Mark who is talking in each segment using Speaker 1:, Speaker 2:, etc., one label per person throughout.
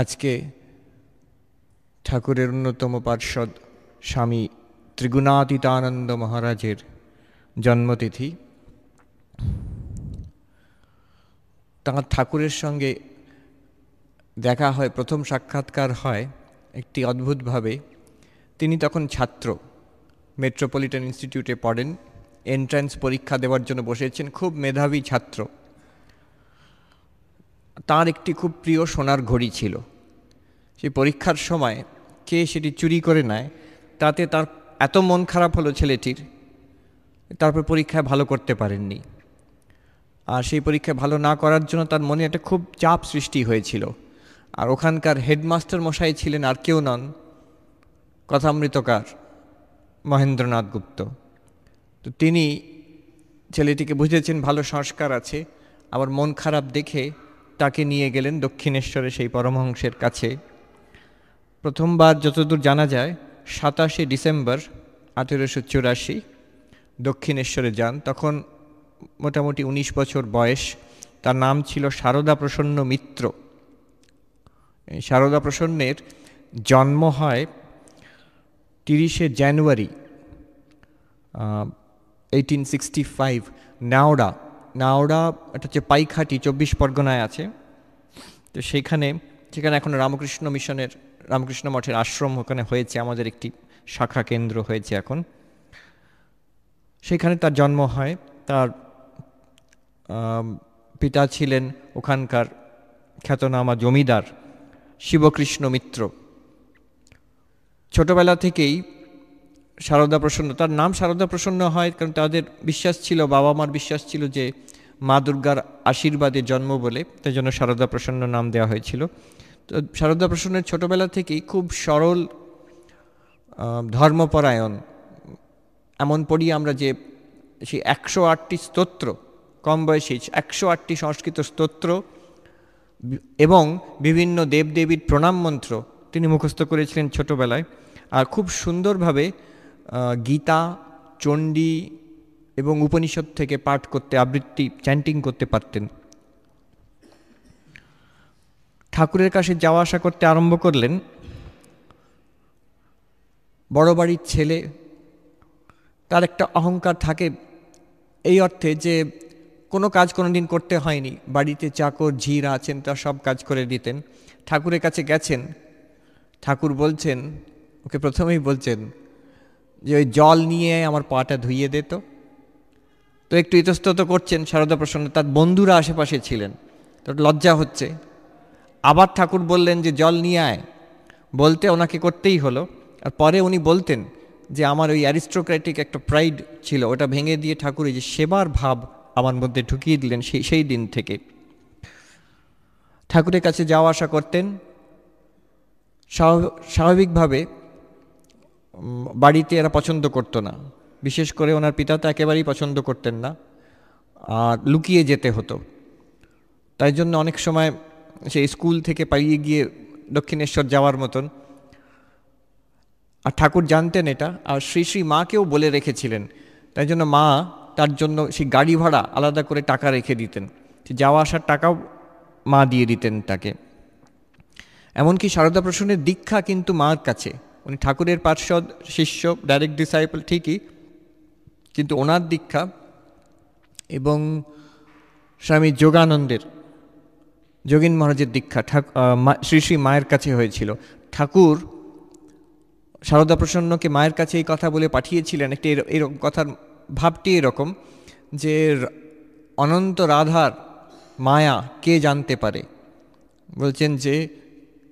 Speaker 1: আজকে ঠাকুরের অন্যতম পার্ষদ স্বামী ত্রিগুণাতীতানন্দ মহারাজের জন্মতিথি তাঁর ঠাকুরের সঙ্গে দেখা হয় প্রথম সাক্ষাৎকার হয় একটি অদ্ভুতভাবে তিনি তখন ছাত্র মেট্রোপলিটন ইনস্টিটিউটে পড়েন এন্ট্রান্স পরীক্ষা দেওয়ার জন্য বসেছেন খুব মেধাবী ছাত্র তার একটি খুব প্রিয় সোনার ঘড়ি ছিল সে পরীক্ষার সময় কে সেটি চুরি করে নেয় তাতে তার এত মন খারাপ হলো ছেলেটির তারপর পরীক্ষায় ভালো করতে পারেননি আর সেই পরীক্ষায় ভালো না করার জন্য তার মনে একটা খুব চাপ সৃষ্টি হয়েছিল আর ওখানকার হেডমাস্টার মশাই ছিলেন আর কেউ নন কথামৃতকার মহেন্দ্রনাথ গুপ্ত তো তিনি ছেলেটিকে বুঝেছেন ভালো সংস্কার আছে আবার মন খারাপ দেখে তাকে নিয়ে গেলেন দক্ষিণেশ্বরে সেই পরমহংসের কাছে প্রথমবার যতদূর জানা যায় সাতাশে ডিসেম্বর আঠেরোশো চুরাশি দক্ষিণেশ্বরে যান তখন মোটামুটি ১৯ বছর বয়স তার নাম ছিল সারদা প্রসন্ন মিত্র সারদা প্রসন্নের জন্ম হয় তিরিশে জানুয়ারি এইটিন সিক্সটি ফাইভ নাওড়া নাওড়া এটা হচ্ছে পাইখাটি চব্বিশ পরগনায় আছে তো সেইখানে সেখানে এখন রামকৃষ্ণ মিশনের রামকৃষ্ণ মঠের আশ্রম ওখানে হয়েছে আমাদের একটি শাখা কেন্দ্র হয়েছে এখন সেখানে তার জন্ম হয় তার পিতা ছিলেন ওখানকার খ্যাতনামা জমিদার শিবকৃষ্ণ মিত্র ছোটবেলা থেকেই সারদা প্রসন্ন তার নাম সারদা প্রসন্ন হয় কারণ তাদের বিশ্বাস ছিল বাবা মার বিশ্বাস ছিল যে মা দুর্গার আশীর্বাদে জন্ম বলে তাই জন্য শারদা প্রসন্ন নাম দেওয়া হয়েছিল তো সারদা প্রসন্নের ছোটোবেলা থেকেই খুব সরল ধর্মপরায়ণ এমন পড়ি আমরা যে সেই একশো আটটি স্তোত্র কম বয়সে একশো আটটি সংস্কৃত স্তোত্র এবং বিভিন্ন দেবদেবীর প্রণাম মন্ত্র তিনি মুখস্থ করেছিলেন ছোটোবেলায় আর খুব সুন্দরভাবে গীতা চণ্ডী এবং উপনিষদ থেকে পাঠ করতে আবৃত্তি চ্যান্টিং করতে পারতেন ঠাকুরের কাছে যাওয়া আসা করতে আরম্ভ করলেন বড় বাড়ির ছেলে তার একটা অহংকার থাকে এই অর্থে যে কোনো কাজ কোনো দিন করতে হয়নি বাড়িতে চাকর ঝিরা আছেন তা সব কাজ করে দিতেন ঠাকুরের কাছে গেছেন ঠাকুর বলছেন ওকে প্রথমেই বলছেন যে ওই জল নিয়ে আমার পাটা ধুইয়ে দিত তো একটু ইতস্তত করছেন সারদা প্রসন্ন তার বন্ধুরা আশেপাশে ছিলেন তো লজ্জা হচ্ছে আবার ঠাকুর বললেন যে জল নিয়ে আয় বলতে ওনাকে করতেই হলো আর পরে উনি বলতেন যে আমার ওই অ্যারিস্টোক্র্যাটিক একটা প্রাইড ছিল ওটা ভেঙে দিয়ে ঠাকুর যে সেবার ভাব আমার মধ্যে ঢুকিয়ে দিলেন সেই সেই দিন থেকে ঠাকুরের কাছে যাওয়া আসা করতেন স্বাভাবিকভাবে বাড়িতে এরা পছন্দ করতো না বিশেষ করে ওনার পিতা তো একেবারেই পছন্দ করতেন না আর লুকিয়ে যেতে হতো তাই জন্য অনেক সময় সেই স্কুল থেকে পালিয়ে গিয়ে দক্ষিণেশ্বর যাওয়ার মতন আর ঠাকুর জানতেন এটা আর শ্রী শ্রী মাকেও বলে রেখেছিলেন তাই জন্য মা তার জন্য সেই গাড়ি ভাড়া আলাদা করে টাকা রেখে দিতেন যাওয়া আসার টাকাও মা দিয়ে দিতেন তাকে এমনকি সারদা প্রসন্নের দীক্ষা কিন্তু মার কাছে উনি ঠাকুরের পার্শ্বদ শিষ্য ডাইরেক্ট ডিসাইপল ঠিকই কিন্তু ওনার দীক্ষা এবং স্বামী যোগানন্দের যোগিন মহারাজের দীক্ষা শ্রী শ্রী মায়ের কাছে হয়েছিল ঠাকুর সারদা প্রসন্নকে মায়ের কাছে এই কথা বলে পাঠিয়েছিলেন একটি এরকম কথার ভাবটি এরকম যে অনন্ত রাধার মায়া কে জানতে পারে বলছেন যে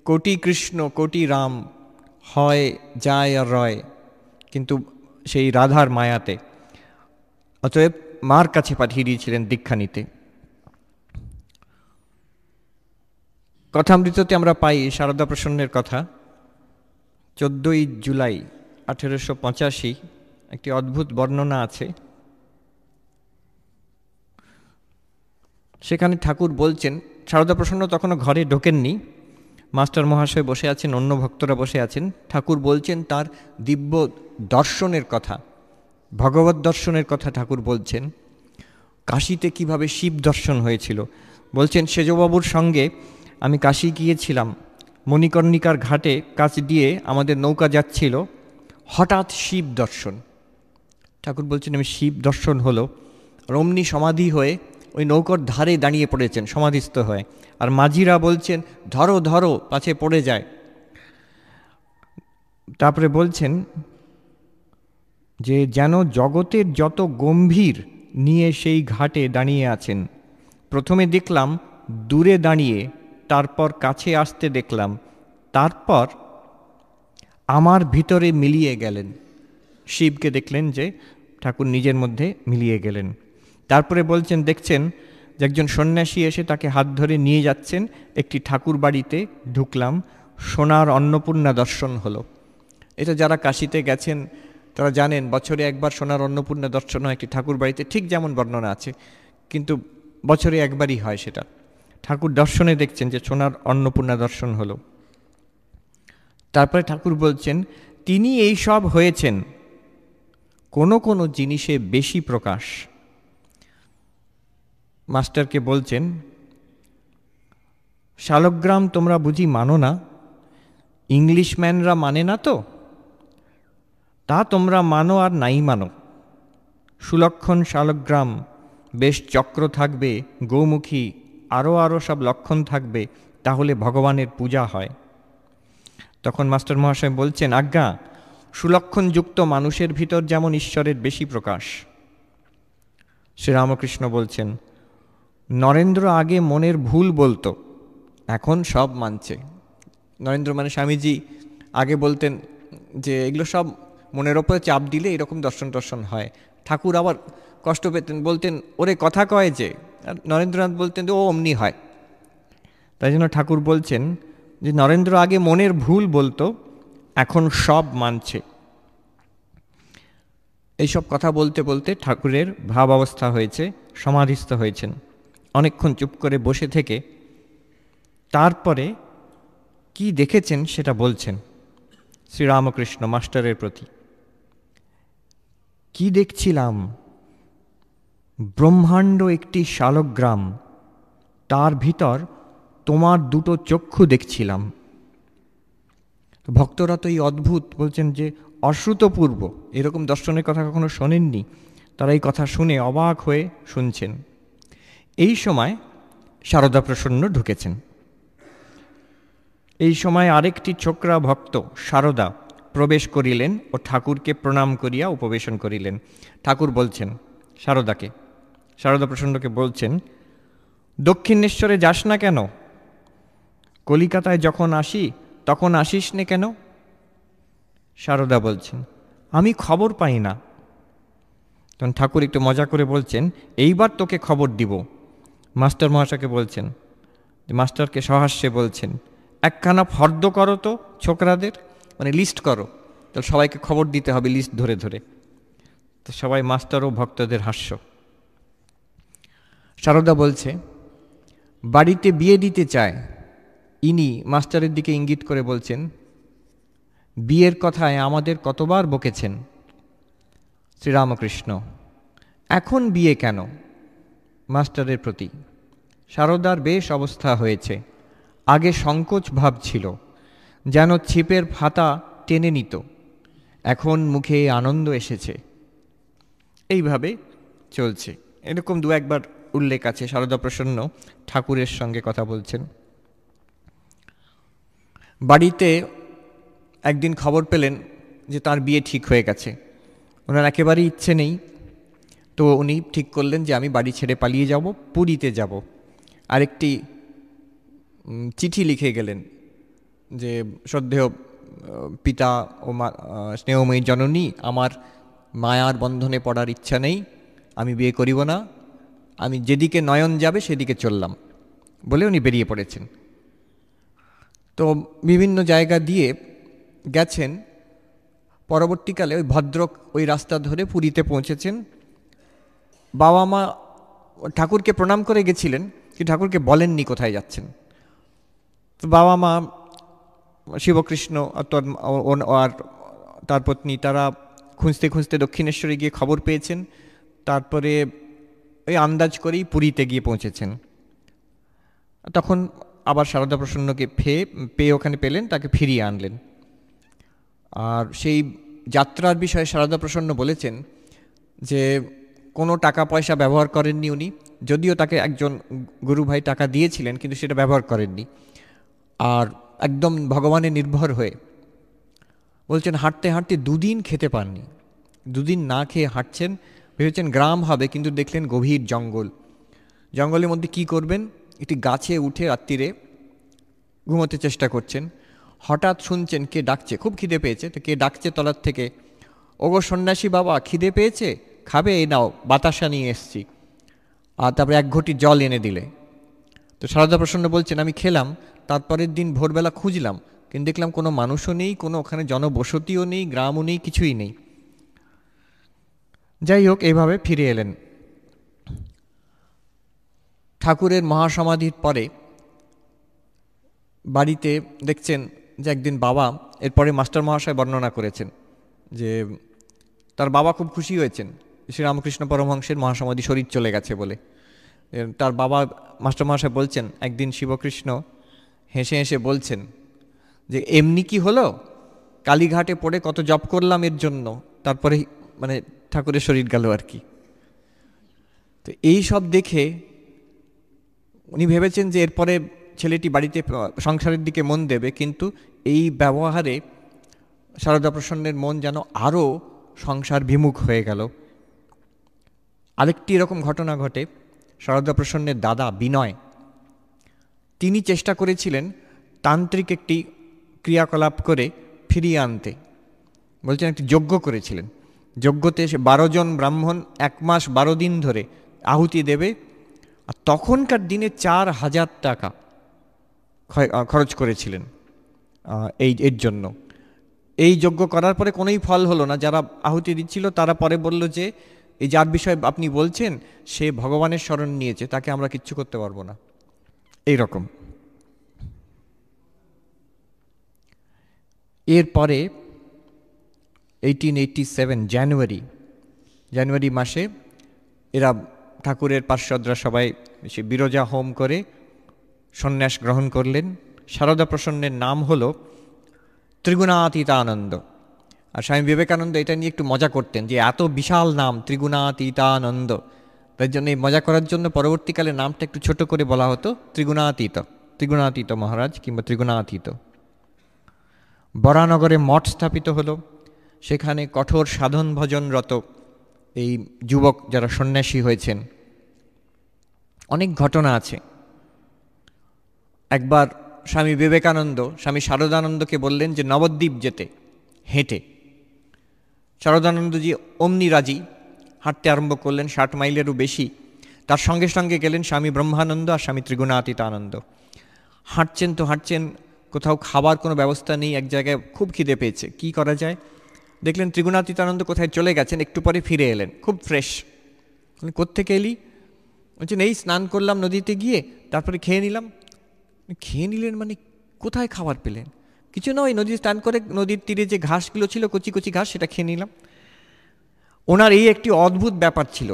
Speaker 1: কোটি কৃষ্ণ কোটি রাম হয় যায় আর রয় কিন্তু সেই রাধার মায়াতে অতএব মার কাছে পাঠিয়ে দিয়েছিলেন দীক্ষা নিতে কথামৃততে আমরা পাই শারদা প্রসন্নের কথা চোদ্দোই জুলাই আঠেরোশো পঁচাশি একটি অদ্ভুত বর্ণনা আছে সেখানে ঠাকুর বলছেন শারদা প্রসন্ন তখনও ঘরে ঢোকেননি মাস্টার মহাশয় বসে আছেন অন্য ভক্তরা বসে আছেন ঠাকুর বলছেন তার দিব্য দর্শনের কথা ভগবত দর্শনের কথা ঠাকুর বলছেন কাশিতে কিভাবে শিব দর্শন হয়েছিল বলছেন সেজবাবুর সঙ্গে আমি কাশি গিয়েছিলাম মণিকর্ণিকার ঘাটে কাজ দিয়ে আমাদের নৌকা যাচ্ছিল হঠাৎ শিব দর্শন ঠাকুর বলছেন আমি শিব দর্শন হলো রমনি সমাধি হয়ে ওই নৌকর ধারে দাঁড়িয়ে পড়েছেন সমাধিস্থ হয়ে আর মাঝিরা বলছেন ধরো ধরো পাছে পড়ে যায় তারপরে বলছেন যে যেন জগতের যত গম্ভীর নিয়ে সেই ঘাটে দাঁড়িয়ে আছেন প্রথমে দেখলাম দূরে দাঁড়িয়ে তারপর কাছে আসতে দেখলাম তারপর আমার ভিতরে মিলিয়ে গেলেন শিবকে দেখলেন যে ঠাকুর নিজের মধ্যে মিলিয়ে গেলেন তারপরে বলছেন দেখছেন যে একজন সন্ন্যাসী এসে তাকে হাত ধরে নিয়ে যাচ্ছেন একটি ঠাকুর বাড়িতে ঢুকলাম সোনার অন্নপূর্ণা দর্শন হলো এটা যারা কাশিতে গেছেন তারা জানেন বছরে একবার সোনার অন্নপূর্ণা দর্শন হয় একটি ঠাকুর বাড়িতে ঠিক যেমন বর্ণনা আছে কিন্তু বছরে একবারই হয় সেটা ঠাকুর দর্শনে দেখছেন যে সোনার অন্নপূর্ণা দর্শন হলো তারপরে ঠাকুর বলছেন তিনি এই সব হয়েছেন কোনো কোনো জিনিসে বেশি প্রকাশ মাস্টারকে বলছেন শালগ্রাম তোমরা বুঝি মানো না ইংলিশম্যানরা মানে না তো তা তোমরা মানো আর নাই মানো সুলক্ষণ শালগ্রাম বেশ চক্র থাকবে গৌমুখী আরও আরও সব লক্ষণ থাকবে তাহলে ভগবানের পূজা হয় তখন মাস্টার মহাশয় বলছেন আজ্ঞা সুলক্ষণযুক্ত মানুষের ভিতর যেমন ঈশ্বরের বেশি প্রকাশ শ্রীরামকৃষ্ণ বলছেন নরেন্দ্র আগে মনের ভুল বলতো এখন সব মানছে নরেন্দ্র মানে স্বামীজি আগে বলতেন যে এগুলো সব মনের ওপরে চাপ দিলে এরকম দর্শন টর্শন হয় ঠাকুর আবার কষ্ট পেতেন বলতেন ওরে কথা কয় যে আর নরেন্দ্রনাথ বলতেন যে ও অমনি হয় তাই জন্য ঠাকুর বলছেন যে নরেন্দ্র আগে মনের ভুল বলতো এখন সব মানছে এইসব কথা বলতে বলতে ঠাকুরের ভাব অবস্থা হয়েছে সমাধিস্থ হয়েছেন অনেকক্ষণ চুপ করে বসে থেকে তারপরে কি দেখেছেন সেটা বলছেন শ্রীরামকৃষ্ণ মাস্টারের প্রতি কি দেখছিলাম ব্রহ্মাণ্ড একটি শালগ্রাম তার ভিতর তোমার দুটো চক্ষু দেখছিলাম ভক্তরা তো এই অদ্ভুত বলছেন যে অশ্রুতপূর্ব এরকম দর্শনের কথা কখনো শোনেননি তারা এই কথা শুনে অবাক হয়ে শুনছেন এই সময় শারদা প্রসন্ন ঢুকেছেন এই সময় আরেকটি ছোকরা ভক্ত শারদা প্রবেশ করিলেন ও ঠাকুরকে প্রণাম করিয়া উপবেশন করিলেন ঠাকুর বলছেন শারদাকে শারদা প্রসন্নকে বলছেন দক্ষিণেশ্বরে যাস না কেন কলিকাতায় যখন আসি তখন আসিস নে কেন শারদা বলছেন আমি খবর পাই না তখন ঠাকুর একটু মজা করে বলছেন এইবার তোকে খবর দিব মাস্টার মহাশয়কে বলছেন যে মাস্টারকে সহাস্যে বলছেন একখানা ফর্দ করো তো ছোকরাদের মানে লিস্ট করো তাহলে সবাইকে খবর দিতে হবে লিস্ট ধরে ধরে তো সবাই মাস্টার ও ভক্তদের হাস্য সারদা বলছে বাড়িতে বিয়ে দিতে চায় ইনি মাস্টারের দিকে ইঙ্গিত করে বলছেন বিয়ের কথায় আমাদের কতবার বকেছেন শ্রীরামকৃষ্ণ এখন বিয়ে কেন মাস্টারের প্রতি সারদার বেশ অবস্থা হয়েছে আগে সংকোচ ভাব ছিল যেন ছিপের ফাতা টেনে নিত এখন মুখে আনন্দ এসেছে এইভাবে চলছে এরকম দু একবার উল্লেখ আছে সারদা প্রসন্ন ঠাকুরের সঙ্গে কথা বলছেন বাড়িতে একদিন খবর পেলেন যে তার বিয়ে ঠিক হয়ে গেছে ওনার একেবারেই ইচ্ছে নেই তো উনি ঠিক করলেন যে আমি বাড়ি ছেড়ে পালিয়ে যাব পুরীতে যাব আরেকটি চিঠি লিখে গেলেন যে শ্রদ্ধেয় পিতা ও মা স্নেহময়ী জননী আমার মায়ার বন্ধনে পড়ার ইচ্ছা নেই আমি বিয়ে করিব না আমি যেদিকে নয়ন যাবে সেদিকে চললাম বলে উনি বেরিয়ে পড়েছেন তো বিভিন্ন জায়গা দিয়ে গেছেন পরবর্তীকালে ওই ভদ্রক ওই রাস্তা ধরে পুরীতে পৌঁছেছেন বাবা মা ঠাকুরকে প্রণাম করে গেছিলেন কিন্তু ঠাকুরকে বলেননি কোথায় যাচ্ছেন তো বাবা মা শিবকৃষ্ণ আর তার পত্নী তারা খুঁজতে খুঁজতে দক্ষিণেশ্বরে গিয়ে খবর পেয়েছেন তারপরে ওই আন্দাজ করেই পুরীতে গিয়ে পৌঁছেছেন তখন আবার শারদা প্রসন্নকে ফেয়ে পেয়ে ওখানে পেলেন তাকে ফিরিয়ে আনলেন আর সেই যাত্রার বিষয়ে শারদা প্রসন্ন বলেছেন যে কোনো টাকা পয়সা ব্যবহার করেননি উনি যদিও তাকে একজন গুরু ভাই টাকা দিয়েছিলেন কিন্তু সেটা ব্যবহার করেননি আর একদম ভগবানে নির্ভর হয়ে বলছেন হাঁটতে হাঁটতে দুদিন খেতে পাননি দুদিন না খেয়ে হাঁটছেন ভেবেছেন গ্রাম হবে কিন্তু দেখলেন গভীর জঙ্গল জঙ্গলের মধ্যে কি করবেন একটি গাছে উঠে রাত্রিরে ঘুমোতে চেষ্টা করছেন হঠাৎ শুনছেন কে ডাকছে খুব খিদে পেয়েছে তো কে ডাকছে তলার থেকে ওগো সন্ন্যাসী বাবা খিদে পেয়েছে খাবে এই নাও বাতাসা নিয়ে এসছি আর তারপরে এক ঘটি জল এনে দিলে তো সারদা প্রসন্ন বলছেন আমি খেলাম তারপরের দিন ভোরবেলা খুঁজলাম কিন্তু দেখলাম কোনো মানুষও নেই কোনো ওখানে জনবসতিও নেই গ্রামও নেই কিছুই নেই যাই হোক এইভাবে ফিরে এলেন ঠাকুরের মহাসমাধির পরে বাড়িতে দেখছেন যে একদিন বাবা এরপরে মাস্টার মহাশয় বর্ণনা করেছেন যে তার বাবা খুব খুশি হয়েছেন শ্রীরামকৃষ্ণ পরমহংসের মহাসমাধি শরীর চলে গেছে বলে তার বাবা মাস্টারমহাশয় বলছেন একদিন শিবকৃষ্ণ হেসে হেসে বলছেন যে এমনি কি হলো কালীঘাটে পড়ে কত জপ করলাম এর জন্য তারপরে মানে ঠাকুরের শরীর গেল আর কি তো এই সব দেখে উনি ভেবেছেন যে এরপরে ছেলেটি বাড়িতে সংসারের দিকে মন দেবে কিন্তু এই ব্যবহারে শারদা প্রসন্নের মন যেন আরও সংসার বিমুখ হয়ে গেল আরেকটি এরকম ঘটনা ঘটে শারদা প্রসন্নের দাদা বিনয় তিনি চেষ্টা করেছিলেন তান্ত্রিক একটি ক্রিয়াকলাপ করে ফিরিয়ে আনতে বলছেন একটি যজ্ঞ করেছিলেন যজ্ঞতে সে জন ব্রাহ্মণ এক মাস বারো দিন ধরে আহুতি দেবে আর তখনকার দিনে চার হাজার টাকা খরচ করেছিলেন এই এর জন্য এই যজ্ঞ করার পরে কোনোই ফল হলো না যারা আহুতি দিচ্ছিল তারা পরে বলল যে এই যার বিষয়ে আপনি বলছেন সে ভগবানের স্মরণ নিয়েছে তাকে আমরা কিচ্ছু করতে পারবো না এই রকম এরপরে এইটিন এইটি সেভেন জানুয়ারি জানুয়ারি মাসে এরা ঠাকুরের পার্শ্বদরা সবাই সে বিরজা হোম করে সন্ন্যাস গ্রহণ করলেন শারদা প্রসন্নের নাম হল ত্রিগুণাতীতানন্দ আনন্দ আর স্বামী বিবেকানন্দ এটা নিয়ে একটু মজা করতেন যে এত বিশাল নাম ত্রিগুণাতীতানন্দ তাই জন্য এই মজা করার জন্য পরবর্তীকালে নামটা একটু ছোট করে বলা হতো ত্রিগুণাতীত ত্রিগুণাতীত মহারাজ কিংবা ত্রিগুণাতীত বরানগরে মঠ স্থাপিত হলো সেখানে কঠোর সাধন ভজনরত এই যুবক যারা সন্ন্যাসী হয়েছেন অনেক ঘটনা আছে একবার স্বামী বিবেকানন্দ স্বামী শারদানন্দকে বললেন যে নবদ্বীপ যেতে হেঁটে শারদানন্দজি অমনি রাজি হাঁটতে আরম্ভ করলেন ষাট মাইলেরও বেশি তার সঙ্গে সঙ্গে গেলেন স্বামী ব্রহ্মানন্দ আর স্বামী আনন্দ হাঁটছেন তো হাঁটছেন কোথাও খাবার কোনো ব্যবস্থা নেই এক জায়গায় খুব খিদে পেয়েছে কি করা যায় দেখলেন ত্রিগুণাতীত আনন্দ কোথায় চলে গেছেন একটু পরে ফিরে এলেন খুব ফ্রেশ কোত্থেকে এলি বলছেন এই স্নান করলাম নদীতে গিয়ে তারপরে খেয়ে নিলাম খেয়ে নিলেন মানে কোথায় খাবার পেলেন কিছু নয় নদী স্নান করে নদীর তীরে যে ঘাসগুলো ছিল কচি কচি ঘাস সেটা খেয়ে নিলাম ওনার এই একটি অদ্ভুত ব্যাপার ছিল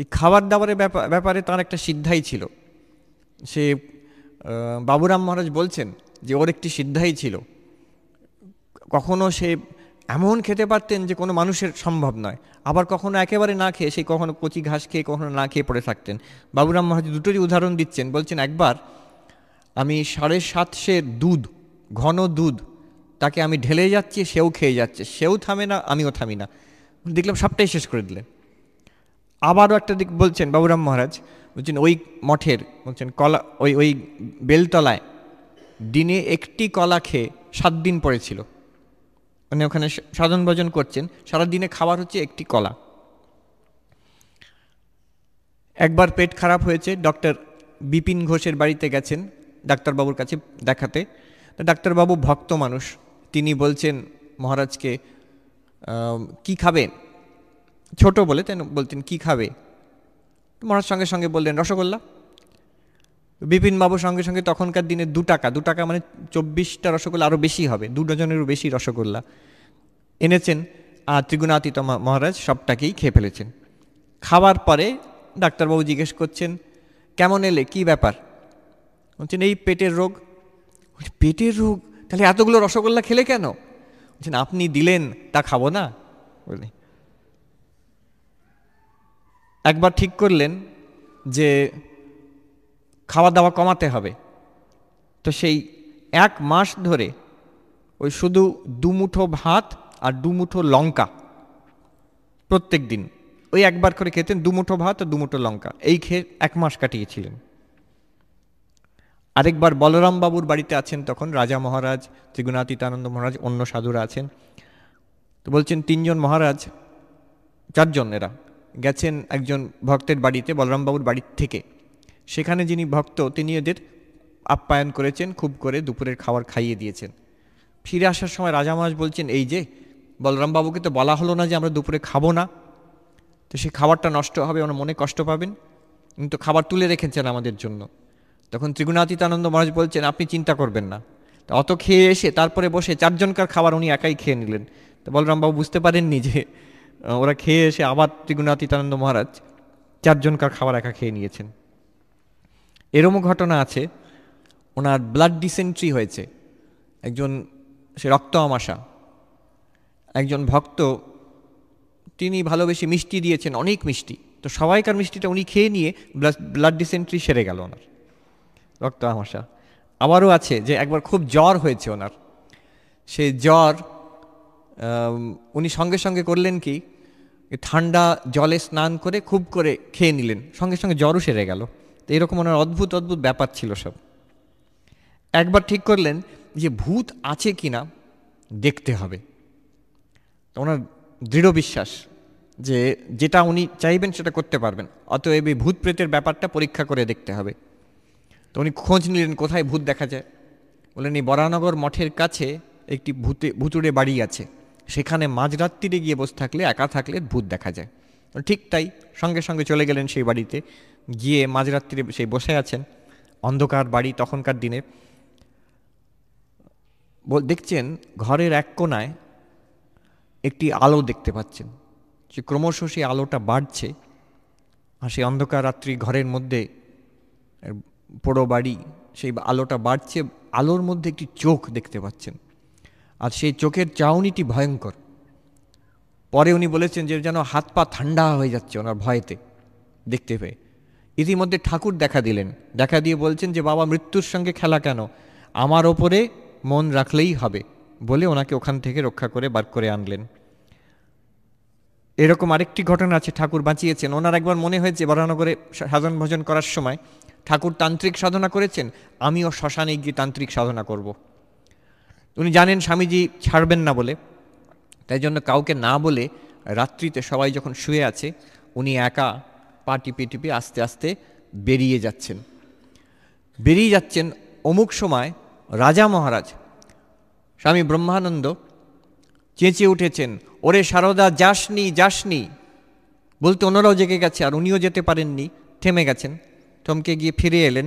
Speaker 1: এই খাবার দাবারের ব্যাপার ব্যাপারে তার একটা সিদ্ধাই ছিল সে বাবুরাম মহারাজ বলছেন যে ওর একটি সিদ্ধাই ছিল কখনো সে এমন খেতে পারতেন যে কোনো মানুষের সম্ভব নয় আবার কখনো একেবারে না খেয়ে সে কখনো কচি ঘাস খেয়ে কখনো না খেয়ে পড়ে থাকতেন বাবুরাম মহারাজ দুটোরই উদাহরণ দিচ্ছেন বলছেন একবার আমি সাড়ে সাতশের দুধ ঘন দুধ তাকে আমি ঢেলে যাচ্ছি সেও খেয়ে যাচ্ছে সেও থামে না আমিও থামি না দেখলাম সবটাই শেষ করে দিলেন আবারও একটা দিক বলছেন বাবুরাম মহারাজ বলছেন ওই মঠের বলছেন কলা ওই ওই বেলতলায় দিনে একটি কলা খেয়ে সাত দিন পড়েছিল মানে ওখানে সাধন ভজন করছেন সারা দিনে খাবার হচ্ছে একটি কলা একবার পেট খারাপ হয়েছে ডক্টর বিপিন ঘোষের বাড়িতে গেছেন ডাক্তারবাবুর কাছে দেখাতে ডাক্তারবাবু ভক্ত মানুষ তিনি বলছেন মহারাজকে কি খাবে ছোট বলে তেন বলতেন কি খাবে মহারাজ সঙ্গে সঙ্গে বললেন রসগোল্লা বিপিনবাবু সঙ্গে সঙ্গে তখনকার দিনে দু টাকা দু টাকা মানে চব্বিশটা রসগোল্লা আরও বেশি হবে দু ডজনেরও বেশি রসগোল্লা এনেছেন আর ত্রিগুণাতীত মহারাজ সবটাকেই খেয়ে ফেলেছেন খাওয়ার পরে ডাক্তারবাবু জিজ্ঞেস করছেন কেমন এলে কি ব্যাপার বলছেন এই পেটের রোগ পেটের রোগ তাহলে এতগুলো রসগোল্লা খেলে কেন বলছেন আপনি দিলেন তা খাবো না বলি একবার ঠিক করলেন যে খাওয়া দাওয়া কমাতে হবে তো সেই এক মাস ধরে ওই শুধু দুমুঠো ভাত আর দুমুঠো লঙ্কা প্রত্যেক দিন ওই একবার করে খেতেন দুমুঠো ভাত আর দুমুঠো লঙ্কা এই খেয়ে এক মাস কাটিয়েছিলেন আরেকবার বলরাম বাবুর বাড়িতে আছেন তখন রাজা মহারাজ ত্রিগুণাতীতানন্দ মহারাজ অন্য সাধুরা আছেন তো বলছেন তিনজন মহারাজ চারজন এরা গেছেন একজন ভক্তের বাড়িতে বলরামবাবুর বাড়ির থেকে সেখানে যিনি ভক্ত তিনি এদের আপ্যায়ন করেছেন খুব করে দুপুরের খাবার খাইয়ে দিয়েছেন ফিরে আসার সময় রাজা মহারাজ বলছেন এই যে বলরামবাবুকে তো বলা হলো না যে আমরা দুপুরে খাবো না তো সেই খাবারটা নষ্ট হবে ওনার মনে কষ্ট পাবেন কিন্তু খাবার তুলে রেখেছেন আমাদের জন্য তখন ত্রিগুণাতীতানন্দ মহারাজ বলছেন আপনি চিন্তা করবেন না অত খেয়ে এসে তারপরে বসে চারজনকার খাবার উনি একাই খেয়ে নিলেন তো বলরামবাবু বুঝতে পারেননি যে ওরা খেয়ে এসে আবার ত্রিগুণাতীতানন্দ মহারাজ চারজনকার খাবার একা খেয়ে নিয়েছেন এরমও ঘটনা আছে ওনার ব্লাড ডিসেন্ট্রি হয়েছে একজন সে রক্ত আমাশা একজন ভক্ত তিনি ভালোবেসে মিষ্টি দিয়েছেন অনেক মিষ্টি তো সবাইকার মিষ্টিটা উনি খেয়ে নিয়ে ব্লাড ডিসেন্ট্রি সেরে গেল ওনার রক্ত আমাশা আবারও আছে যে একবার খুব জ্বর হয়েছে ওনার সেই জ্বর উনি সঙ্গে সঙ্গে করলেন কি ঠান্ডা জলে স্নান করে খুব করে খেয়ে নিলেন সঙ্গে সঙ্গে জ্বরও সেরে গেল তো এরকম ওনার অদ্ভুত অদ্ভুত ব্যাপার ছিল সব একবার ঠিক করলেন যে ভূত আছে কি না দেখতে হবে ওনার দৃঢ় বিশ্বাস যে যেটা উনি চাইবেন সেটা করতে পারবেন অতএব এই ভূত প্রেতের ব্যাপারটা পরীক্ষা করে দেখতে হবে তো উনি খোঁজ নিলেন কোথায় ভূত দেখা যায় বললেন এই বরানগর মঠের কাছে একটি ভূতে ভুতুড়ে বাড়ি আছে সেখানে মাঝরাত্রিরে গিয়ে বসে থাকলে একা থাকলে ভূত দেখা যায় ঠিক তাই সঙ্গে সঙ্গে চলে গেলেন সেই বাড়িতে গিয়ে মাঝরাত্রিরে সেই বসে আছেন অন্ধকার বাড়ি তখনকার দিনে দেখছেন ঘরের এক কোনায় একটি আলো দেখতে পাচ্ছেন যে ক্রমশ সেই আলোটা বাড়ছে আর সেই অন্ধকার রাত্রি ঘরের মধ্যে পোড়ো বাড়ি সেই আলোটা বাড়ছে আলোর মধ্যে একটি চোখ দেখতে পাচ্ছেন আর সেই চোখের চাউনিটি ভয়ঙ্কর পরে উনি বলেছেন যে যেন হাত পা ঠান্ডা হয়ে যাচ্ছে ওনার ভয়েতে দেখতে পেয়ে ইতিমধ্যে ঠাকুর দেখা দিলেন দেখা দিয়ে বলছেন যে বাবা মৃত্যুর সঙ্গে খেলা কেন আমার ওপরে মন রাখলেই হবে বলে ওনাকে ওখান থেকে রক্ষা করে বার করে আনলেন এরকম আরেকটি ঘটনা আছে ঠাকুর বাঁচিয়েছেন ওনার একবার মনে হয়েছে বরানগরে সাধন ভজন করার সময় ঠাকুর তান্ত্রিক সাধনা করেছেন আমিও শ্মশানে গিয়ে তান্ত্রিক সাধনা করব। উনি জানেন স্বামীজি ছাড়বেন না বলে তাই জন্য কাউকে না বলে রাত্রিতে সবাই যখন শুয়ে আছে উনি একা পা পিটিপি আস্তে আস্তে বেরিয়ে যাচ্ছেন বেরিয়ে যাচ্ছেন অমুক সময় রাজা মহারাজ স্বামী ব্রহ্মানন্দ চেঁচিয়ে উঠেছেন ওরে সারদা যাসনি যাসনি বলতে ওনারাও জেগে গেছে আর উনিও যেতে পারেননি থেমে গেছেন থমকে গিয়ে ফিরে এলেন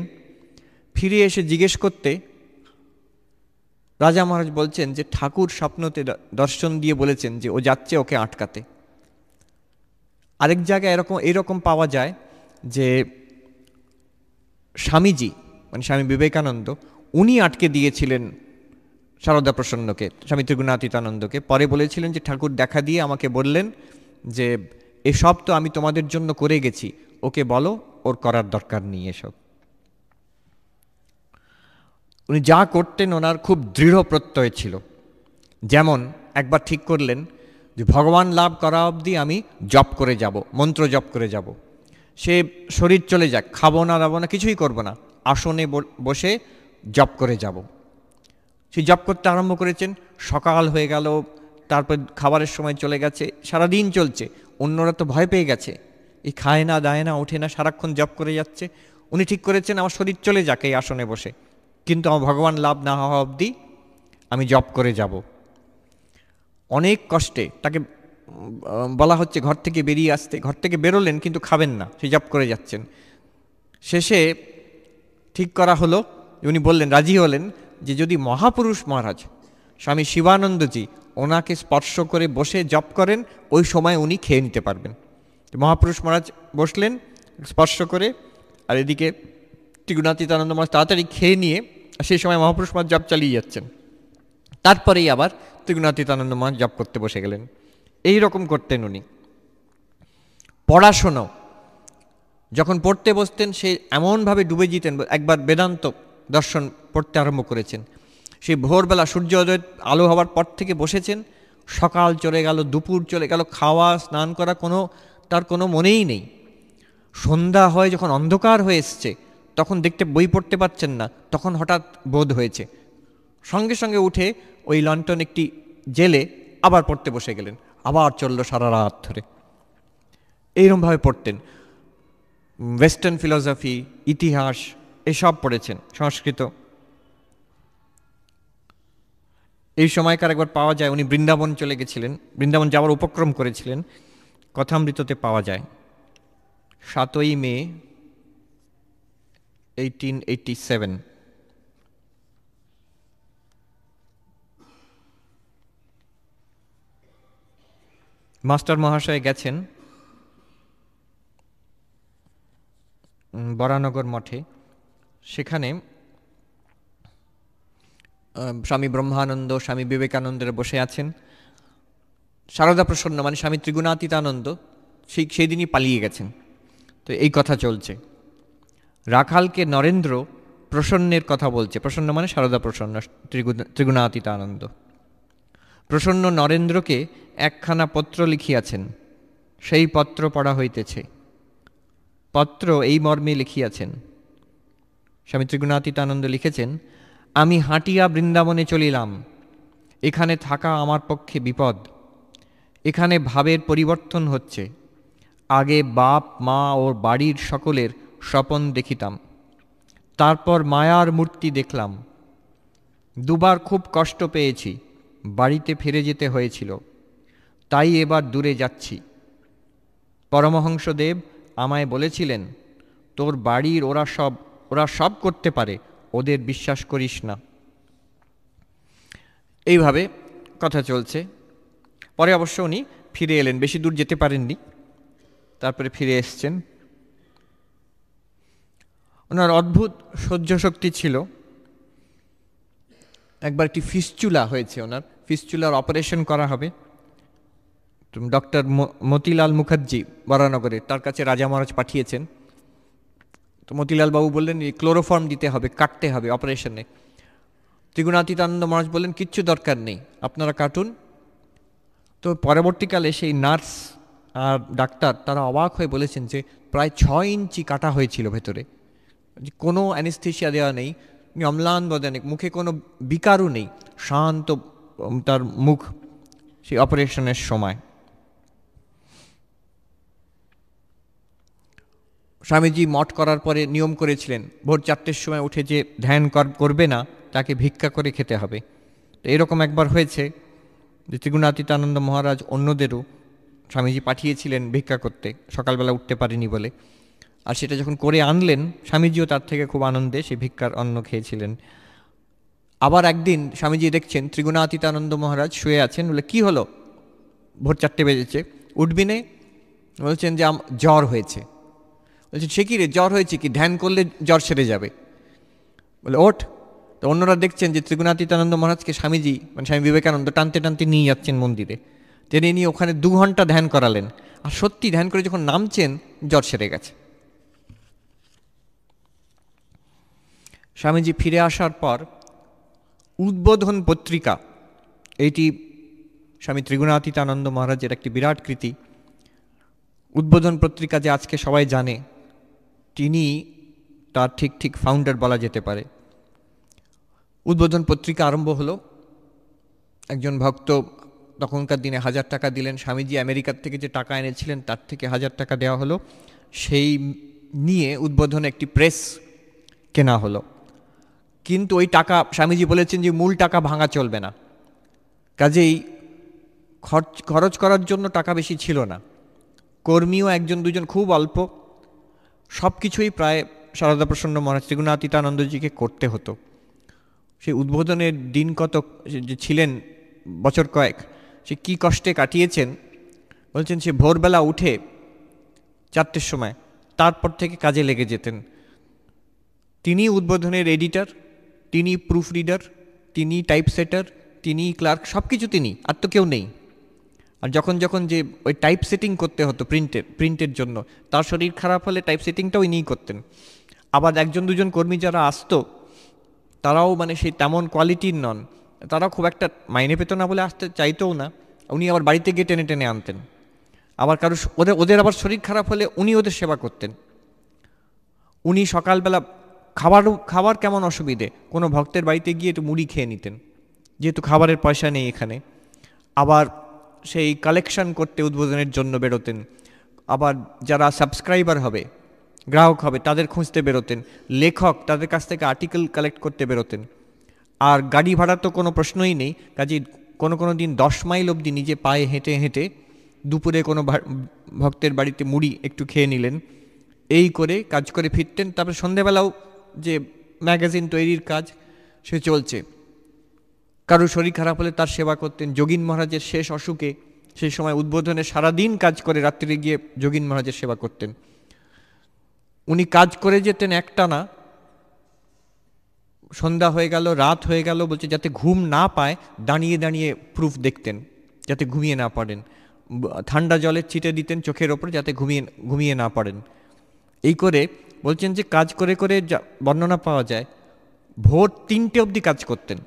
Speaker 1: ফিরে এসে জিজ্ঞেস করতে রাজা মহারাজ বলছেন যে ঠাকুর স্বপ্নতে দর্শন দিয়ে বলেছেন যে ও যাচ্ছে ওকে আটকাতে আরেক জায়গায় এরকম এরকম পাওয়া যায় যে স্বামীজি মানে স্বামী বিবেকানন্দ উনি আটকে দিয়েছিলেন সারদা প্রসন্নকে স্বামী ত্রিগুণাতীতানন্দকে পরে বলেছিলেন যে ঠাকুর দেখা দিয়ে আমাকে বললেন যে এসব তো আমি তোমাদের জন্য করে গেছি ওকে বলো ওর করার দরকার নেই এসব উনি যা করতেন ওনার খুব দৃঢ় প্রত্যয় ছিল যেমন একবার ঠিক করলেন যে ভগবান লাভ করা অবধি আমি জপ করে যাব মন্ত্র জপ করে যাব সে শরীর চলে যাক খাবো না দাবো না কিছুই করব না আসনে বসে জপ করে যাব সে জপ করতে আরম্ভ করেছেন সকাল হয়ে গেল তারপর খাবারের সময় চলে গেছে সারাদিন চলছে অন্যরা তো ভয় পেয়ে গেছে এই খায় না দায় না ওঠে না সারাক্ষণ জপ করে যাচ্ছে উনি ঠিক করেছেন আমার শরীর চলে যাক এই আসনে বসে কিন্তু আমার ভগবান লাভ না হওয়া অবধি আমি জব করে যাব অনেক কষ্টে তাকে বলা হচ্ছে ঘর থেকে বেরিয়ে আসতে ঘর থেকে বেরোলেন কিন্তু খাবেন না সে জব করে যাচ্ছেন শেষে ঠিক করা হলো উনি বললেন রাজি হলেন যে যদি মহাপুরুষ মহারাজ স্বামী শিবানন্দজি ওনাকে স্পর্শ করে বসে জপ করেন ওই সময় উনি খেয়ে নিতে পারবেন মহাপুরুষ মহারাজ বসলেন স্পর্শ করে আর এদিকে ত্রিগুণাতীতানন্দ মহারাজ তাড়াতাড়ি খেয়ে নিয়ে সেই সময় মহাপুরুষ মহারাজ জপ চালিয়ে যাচ্ছেন তারপরেই আবার ত্রিগুণাতীতানন্দ মহারাজ জপ করতে বসে গেলেন এই রকম করতেন উনি পড়াশুনো যখন পড়তে বসতেন সে এমনভাবে ডুবে যেতেন একবার বেদান্ত দর্শন পড়তে আরম্ভ করেছেন সে ভোরবেলা সূর্যোদয়ের আলো হওয়ার পর থেকে বসেছেন সকাল চলে গেল দুপুর চলে গেল খাওয়া স্নান করা কোনো তার কোনো মনেই নেই সন্ধ্যা হয় যখন অন্ধকার হয়ে এসছে তখন দেখতে বই পড়তে পারছেন না তখন হঠাৎ বোধ হয়েছে সঙ্গে সঙ্গে উঠে ওই লন্টন একটি জেলে আবার পড়তে বসে গেলেন আবার চলল সারা রাত ধরে এইরমভাবে পড়তেন ওয়েস্টার্ন ফিলসফি ইতিহাস এসব পড়েছেন সংস্কৃত এই সময়কার একবার পাওয়া যায় উনি বৃন্দাবন চলে গেছিলেন বৃন্দাবন যাওয়ার উপক্রম করেছিলেন কথামৃততে পাওয়া যায় সাতই মে এইটিন এইটি সেভেন মাস্টার মহাশয় গেছেন বরানগর মঠে সেখানে স্বামী ব্রহ্মানন্দ স্বামী বিবেকানন্দের বসে আছেন সারদা প্রসন্ন মানে স্বামী ত্রিগুণাতীতানন্দ সেই সেই দিনই পালিয়ে গেছেন তো এই কথা চলছে রাখালকে নরেন্দ্র প্রসন্নের কথা বলছে প্রসন্ন মানে সারদা প্রসন্ন ত্রিগুণ ত্রিগুণাতীতানন্দ প্রসন্ন নরেন্দ্রকে একখানা পত্র লিখিয়াছেন সেই পত্র পড়া হইতেছে পত্র এই মর্মে লিখিয়াছেন স্বামী ত্রিগুণাতীতানন্দ লিখেছেন আমি হাঁটিয়া বৃন্দাবনে চলিলাম এখানে থাকা আমার পক্ষে বিপদ এখানে ভাবের পরিবর্তন হচ্ছে আগে বাপ মা ও বাড়ির সকলের স্বপন দেখিতাম তারপর মায়ার মূর্তি দেখলাম দুবার খুব কষ্ট পেয়েছি বাড়িতে ফিরে যেতে হয়েছিল তাই এবার দূরে যাচ্ছি পরমহংসদেব আমায় বলেছিলেন তোর বাড়ির ওরা সব ওরা সব করতে পারে ওদের বিশ্বাস করিস না এইভাবে কথা চলছে পরে অবশ্য উনি ফিরে এলেন বেশি দূর যেতে পারেননি তারপরে ফিরে এসছেন ওনার অদ্ভুত সহ্য শক্তি ছিল একবার একটি ফিসচুলা হয়েছে ওনার ফিসচুলার অপারেশন করা হবে ডক্টর মতিলাল মুখার্জি বরানগরে তার কাছে রাজা মহারাজ পাঠিয়েছেন তো মতিলাল বাবু বললেন ক্লোরোফর্ম দিতে হবে কাটতে হবে অপারেশনে ত্রিগুণাতীতানন্দ মহারাজ বললেন কিচ্ছু দরকার নেই আপনারা কাটুন তো পরবর্তীকালে সেই নার্স আর ডাক্তার তারা অবাক হয়ে বলেছেন যে প্রায় ছয় ইঞ্চি কাটা হয়েছিল ভেতরে কোনো অ্যানিস্থেশিয়া দেওয়া নেই অম্লান নেই মুখে কোনো বিকারও নেই শান্ত তার মুখ সেই অপারেশনের সময় স্বামীজি মঠ করার পরে নিয়ম করেছিলেন ভোর চারটের সময় উঠে যে ধ্যান করবে না তাকে ভিক্ষা করে খেতে হবে তো এরকম একবার হয়েছে যে ত্রিগুণাতীতানন্দ মহারাজ অন্যদেরও স্বামীজি পাঠিয়েছিলেন ভিক্ষা করতে সকালবেলা উঠতে পারেনি বলে আর সেটা যখন করে আনলেন স্বামীজিও তার থেকে খুব আনন্দে সেই ভিক্ষার অন্ন খেয়েছিলেন আবার একদিন স্বামীজি দেখছেন ত্রিগুণাতীতানন্দ মহারাজ শুয়ে আছেন বলে কি হলো ভোর চারটে বেজেছে উঠবিনে বলছেন যে জ্বর হয়েছে বলছেন সে কি রে জ্বর হয়েছে কি ধ্যান করলে জ্বর সেরে যাবে বলে ওঠ তো অন্যরা দেখছেন যে ত্রিগুণাতীতানন্দ মহারাজকে স্বামীজি মানে স্বামী বিবেকানন্দ টানতে টানতে নিয়ে যাচ্ছেন মন্দিরে টেনে নিয়ে ওখানে দু ঘন্টা ধ্যান করালেন আর সত্যি ধ্যান করে যখন নামছেন জ্বর সেরে গেছে স্বামীজি ফিরে আসার পর উদ্বোধন পত্রিকা এইটি স্বামী ত্রিগুণাতীতানন্দ মহারাজের একটি বিরাট কৃতি উদ্বোধন পত্রিকা যে আজকে সবাই জানে তিনি তার ঠিক ঠিক ফাউন্ডার বলা যেতে পারে উদ্বোধন পত্রিকা আরম্ভ হলো একজন ভক্ত তখনকার দিনে হাজার টাকা দিলেন স্বামীজি আমেরিকার থেকে যে টাকা এনেছিলেন তার থেকে হাজার টাকা দেওয়া হলো সেই নিয়ে উদ্বোধন একটি প্রেস কেনা হলো কিন্তু ওই টাকা স্বামীজি বলেছেন যে মূল টাকা ভাঙা চলবে না কাজেই খরচ খরচ করার জন্য টাকা বেশি ছিল না কর্মীও একজন দুজন খুব অল্প সব কিছুই প্রায় সারদা প্রসন্ন মহারাজ ত্রিগুণাতীতানন্দজিকে করতে হতো সেই উদ্বোধনের দিন কত যে ছিলেন বছর কয়েক সে কি কষ্টে কাটিয়েছেন বলছেন সে ভোরবেলা উঠে চারটের সময় তারপর থেকে কাজে লেগে যেতেন তিনি উদ্বোধনের এডিটর তিনি প্রুফ রিডার তিনি টাইপসেটার তিনি ক্লার্ক সব কিছু তিনি আর তো কেউ নেই আর যখন যখন যে ওই টাইপ সেটিং করতে হতো প্রিন্টের প্রিন্টের জন্য তার শরীর খারাপ হলে টাইপ সেটিংটাও ইনিই করতেন আবার একজন দুজন কর্মী যারা আসতো তারাও মানে সেই তেমন কোয়ালিটির নন তারা খুব একটা মাইনে পেত না বলে আসতে চাইতেও না উনি আবার বাড়িতে গিয়ে টেনে টেনে আনতেন আবার কারো ওদের ওদের আবার শরীর খারাপ হলে উনি ওদের সেবা করতেন উনি সকালবেলা খাবারও খাবার কেমন অসুবিধে কোনো ভক্তের বাড়িতে গিয়ে একটু মুড়ি খেয়ে নিতেন যেহেতু খাবারের পয়সা নেই এখানে আবার সেই কালেকশন করতে উদ্বোধনের জন্য বেরোতেন আবার যারা সাবস্ক্রাইবার হবে গ্রাহক হবে তাদের খুঁজতে বেরোতেন লেখক তাদের কাছ থেকে আর্টিকেল কালেক্ট করতে বেরোতেন আর গাড়ি ভাড়া তো কোনো প্রশ্নই নেই কাজে কোনো কোনো দিন দশ মাইল অবধি নিজে পায়ে হেঁটে হেঁটে দুপুরে কোনো ভক্তের বাড়িতে মুড়ি একটু খেয়ে নিলেন এই করে কাজ করে ফিরতেন তারপর সন্ধেবেলাও যে ম্যাগাজিন তৈরির কাজ সে চলছে কারো শরীর খারাপ হলে তার সেবা করতেন যোগীন মহারাজের শেষ অসুখে সেই সময় উদ্বোধনে সারাদিন কাজ করে রাত্রিরে গিয়ে যোগীন মহারাজের সেবা করতেন উনি কাজ করে যেতেন একটা না সন্ধ্যা হয়ে গেল রাত হয়ে গেল বলছে যাতে ঘুম না পায় দাঁড়িয়ে দাঁড়িয়ে প্রুফ দেখতেন যাতে ঘুমিয়ে না পারেন ঠান্ডা জলের ছিটে দিতেন চোখের ওপরে যাতে ঘুমিয়ে ঘুমিয়ে না পারেন এই করে বলছেন যে কাজ করে করে বর্ণনা পাওয়া যায় ভোর তিনটে অবধি কাজ করতেন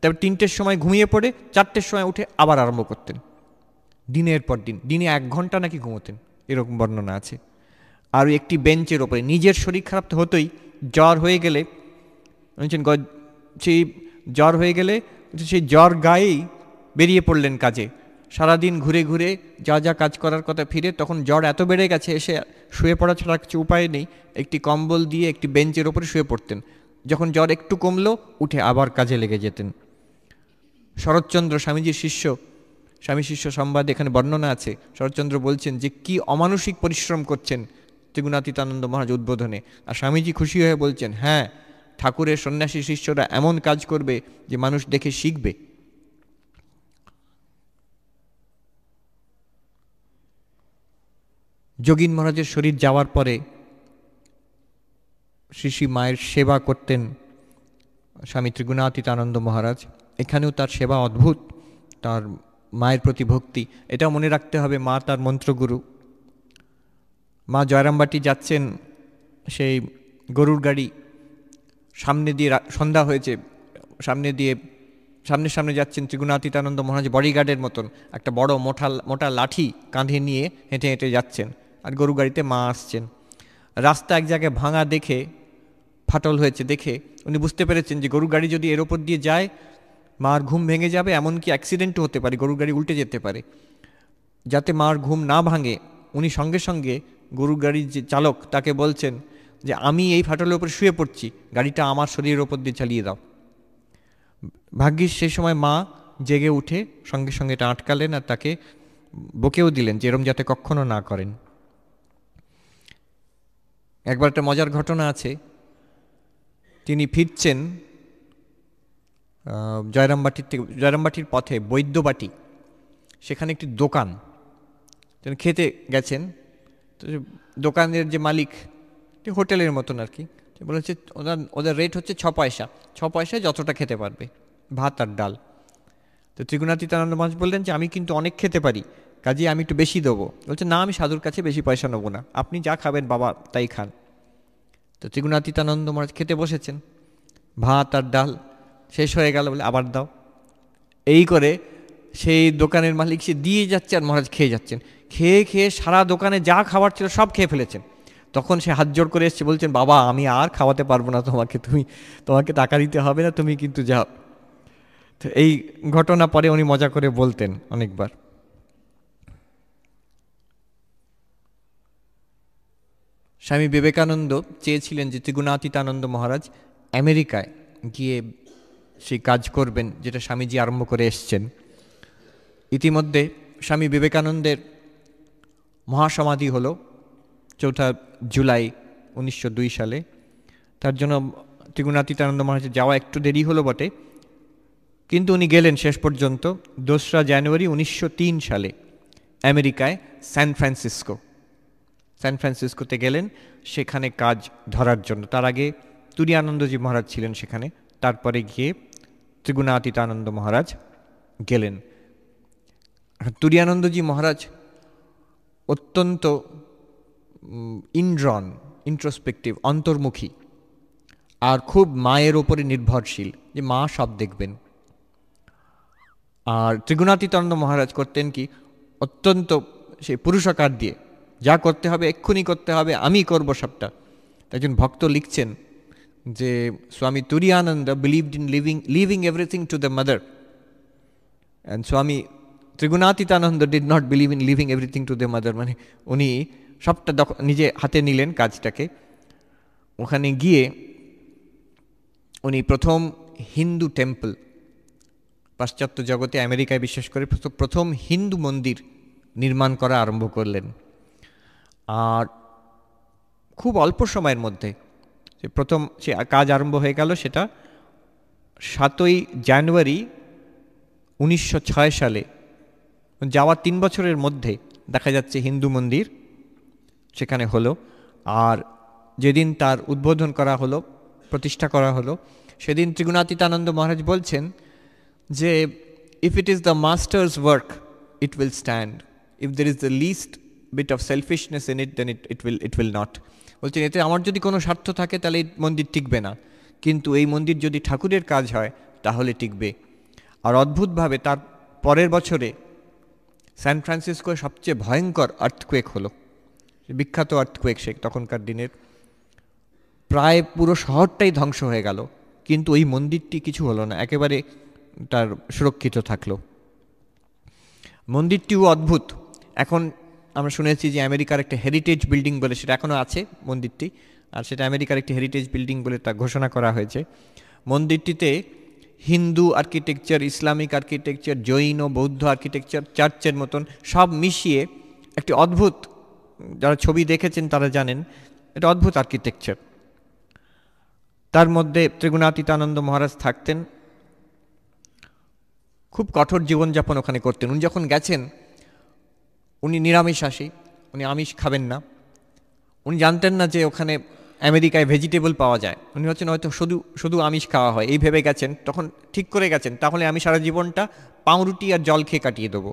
Speaker 1: তারপর তিনটের সময় ঘুমিয়ে পড়ে চারটের সময় উঠে আবার আরম্ভ করতেন দিনের পর দিন দিনে এক ঘন্টা নাকি ঘুমোতেন এরকম বর্ণনা আছে আর একটি বেঞ্চের ওপরে নিজের শরীর খারাপ তো হতোই জ্বর হয়ে গেলে বলছেন সেই জ্বর হয়ে গেলে সেই জ্বর গায়েই বেরিয়ে পড়লেন কাজে সারাদিন ঘুরে ঘুরে যা যা কাজ করার কথা ফিরে তখন জ্বর এত বেড়ে গেছে এসে শুয়ে পড়া ছাড়া কিছু উপায় নেই একটি কম্বল দিয়ে একটি বেঞ্চের ওপরে শুয়ে পড়তেন যখন জ্বর একটু কমলো উঠে আবার কাজে লেগে যেতেন শরৎচন্দ্র স্বামীজির শিষ্য স্বামী শিষ্য সংবাদ এখানে বর্ণনা আছে শরৎচন্দ্র বলছেন যে কি অমানসিক পরিশ্রম করছেন ত্রিগুণাতীতানন্দ মহারাজ উদ্বোধনে আর স্বামীজি খুশি হয়ে বলছেন হ্যাঁ ঠাকুরের সন্ন্যাসী শিষ্যরা এমন কাজ করবে যে মানুষ দেখে শিখবে যোগীন মহারাজের শরীর যাওয়ার পরে শ্রী মায়ের সেবা করতেন স্বামী ত্রিগুণাতীতানন্দ মহারাজ এখানেও তার সেবা অদ্ভুত তার মায়ের প্রতি ভক্তি এটাও মনে রাখতে হবে মা তার মন্ত্রগুরু মা জয়রামবাটি যাচ্ছেন সেই গরুর গাড়ি সামনে দিয়ে সন্ধ্যা হয়েছে সামনে দিয়ে সামনে সামনে যাচ্ছেন ত্রিগুণাতীতানন্দ মহারাজ বডিগার্ডের মতন একটা বড় মোটা মোটা লাঠি কাঁধে নিয়ে হেঁটে হেঁটে যাচ্ছেন আর গরু গাড়িতে মা আসছেন রাস্তা এক জায়গায় ভাঙা দেখে ফাটল হয়েছে দেখে উনি বুঝতে পেরেছেন যে গরু গাড়ি যদি এর ওপর দিয়ে যায় মার ঘুম ভেঙে যাবে এমনকি অ্যাক্সিডেন্টও হতে পারে গরু গাড়ি উল্টে যেতে পারে যাতে মার ঘুম না ভাঙে উনি সঙ্গে সঙ্গে গরুর গাড়ির যে চালক তাকে বলছেন যে আমি এই ফাটলের ওপরে শুয়ে পড়ছি গাড়িটা আমার শরীরের ওপর দিয়ে চালিয়ে দাও ভাগ্যিস সেই সময় মা জেগে উঠে সঙ্গে সঙ্গে এটা আটকালেন আর তাকে বকেও দিলেন যে এরম যাতে কখনো না করেন একবার একটা মজার ঘটনা আছে তিনি ফিরছেন জয়রামবাটির থেকে জয়রামবাটির পথে বৈদ্যবাটি সেখানে একটি দোকান তিনি খেতে গেছেন তো দোকানের যে মালিক হোটেলের মতন আর কি বলেছে ওনার ওদের রেট হচ্ছে ছ পয়সা ছ পয়সায় যতটা খেতে পারবে ভাত আর ডাল তো ত্রিগুণাতীতানন্দ মাছ বললেন যে আমি কিন্তু অনেক খেতে পারি কাজে আমি একটু বেশি দেবো বলছে না আমি সাধুর কাছে বেশি পয়সা নেবো না আপনি যা খাবেন বাবা তাই খান তো ত্রিগুণাতীতানন্দ মহারাজ খেতে বসেছেন ভাত আর ডাল শেষ হয়ে গেল বলে আবার দাও এই করে সেই দোকানের মালিক সে দিয়ে যাচ্ছে আর মহারাজ খেয়ে যাচ্ছেন খেয়ে খেয়ে সারা দোকানে যা খাবার ছিল সব খেয়ে ফেলেছেন তখন সে হাত জোর করে এসছে বলছেন বাবা আমি আর খাওয়াতে পারবো না তোমাকে তুমি তোমাকে টাকা দিতে হবে না তুমি কিন্তু যাও তো এই ঘটনা পরে উনি মজা করে বলতেন অনেকবার স্বামী বিবেকানন্দ চেয়েছিলেন যে ত্রিগুণাতীতানন্দ মহারাজ আমেরিকায় গিয়ে সেই কাজ করবেন যেটা স্বামীজি আরম্ভ করে এসছেন ইতিমধ্যে স্বামী বিবেকানন্দের মহাসমাধি হলো চৌঠা জুলাই উনিশশো সালে তার জন্য ত্রিগুণাতীতানন্দ মহারাজের যাওয়া একটু দেরি হলো বটে কিন্তু উনি গেলেন শেষ পর্যন্ত দোসরা জানুয়ারি উনিশশো সালে আমেরিকায় স্যান ফ্রান্সিসকো স্যান ফ্রান্সিসকোতে গেলেন সেখানে কাজ ধরার জন্য তার আগে তুরি আনন্দজি মহারাজ ছিলেন সেখানে তারপরে গিয়ে ত্রিগুণাতীতানন্দ মহারাজ গেলেন তুরিয়ানন্দজি মহারাজ অত্যন্ত ইন্ড্রন ইন্ট্রোস্পেক্টিভ অন্তর্মুখী আর খুব মায়ের ওপরে নির্ভরশীল যে মা সব দেখবেন আর ত্রিগুণাতিতন্দ মহারাজ করতেন কি অত্যন্ত সেই পুরুষাকার দিয়ে যা করতে হবে এক্ষুনি করতে হবে আমি করব সবটা একজন ভক্ত লিখছেন যে Swami Turiyananda believed in living living everything to the mother and Swami Trigunatitananda did not believe in living everything to the mother মানে উনি সবটা নিজে হাতে নিলেন কাজটাকে ওখানে গিয়ে উনি প্রথম হিন্দু টেম্পল পাশ্চাত্য জগতে আমেরিকায় বিশেষ করে প্রথম হিন্দু মন্দির নির্মাণ করা আরম্ভ করলেন আর খুব অল্প সময়ের মধ্যে যে প্রথম সে কাজ আরম্ভ হয়ে গেল সেটা সাতই জানুয়ারি উনিশশো সালে যাওয়া তিন বছরের মধ্যে দেখা যাচ্ছে হিন্দু মন্দির সেখানে হলো আর যেদিন তার উদ্বোধন করা হলো প্রতিষ্ঠা করা হলো সেদিন ত্রিগুণাতীতানন্দ মহারাজ বলছেন যে if it is the master's work it will stand if there is the least bit of selfishness in it then it it will it will not বলছেন এতে আমার যদি কোনো স্বার্থ থাকে তাহলে এই মন্দির টিকবে না কিন্তু এই মন্দির যদি ঠাকুরের কাজ হয় তাহলে টিকবে আর অদ্ভুতভাবে তার পরের বছরে সান ফ্রান্সিসকোয় সবচেয়ে ভয়ঙ্কর আর্থকুয়েক হলো বিখ্যাত আর্থকুয়েক সে তখনকার দিনের প্রায় পুরো শহরটাই ধ্বংস হয়ে গেল কিন্তু ওই মন্দিরটি কিছু হলো না একেবারে তার সুরক্ষিত থাকলো মন্দিরটিও অদ্ভুত এখন আমরা শুনেছি যে আমেরিকার একটা হেরিটেজ বিল্ডিং বলে সেটা এখনও আছে মন্দিরটি আর সেটা আমেরিকার একটি হেরিটেজ বিল্ডিং বলে তা ঘোষণা করা হয়েছে মন্দিরটিতে হিন্দু আর্কিটেকচার ইসলামিক আর্কিটেকচার জৈন বৌদ্ধ আর্কিটেকচার চার্চের মতন সব মিশিয়ে একটি অদ্ভুত যারা ছবি দেখেছেন তারা জানেন এটা অদ্ভুত আর্কিটেকচার তার মধ্যে ত্রিগুণাতীতানন্দ মহারাজ থাকতেন খুব কঠোর জীবনযাপন ওখানে করতেন উনি যখন গেছেন উনি নিরামিষ আসি উনি আমিষ খাবেন না উনি জানতেন না যে ওখানে আমেরিকায় ভেজিটেবল পাওয়া যায় উনি হচ্ছেন হয়তো শুধু শুধু আমিষ খাওয়া হয় এই ভেবে গেছেন তখন ঠিক করে গেছেন তাহলে আমি সারা জীবনটা পাউরুটি আর জল খেয়ে কাটিয়ে দেবো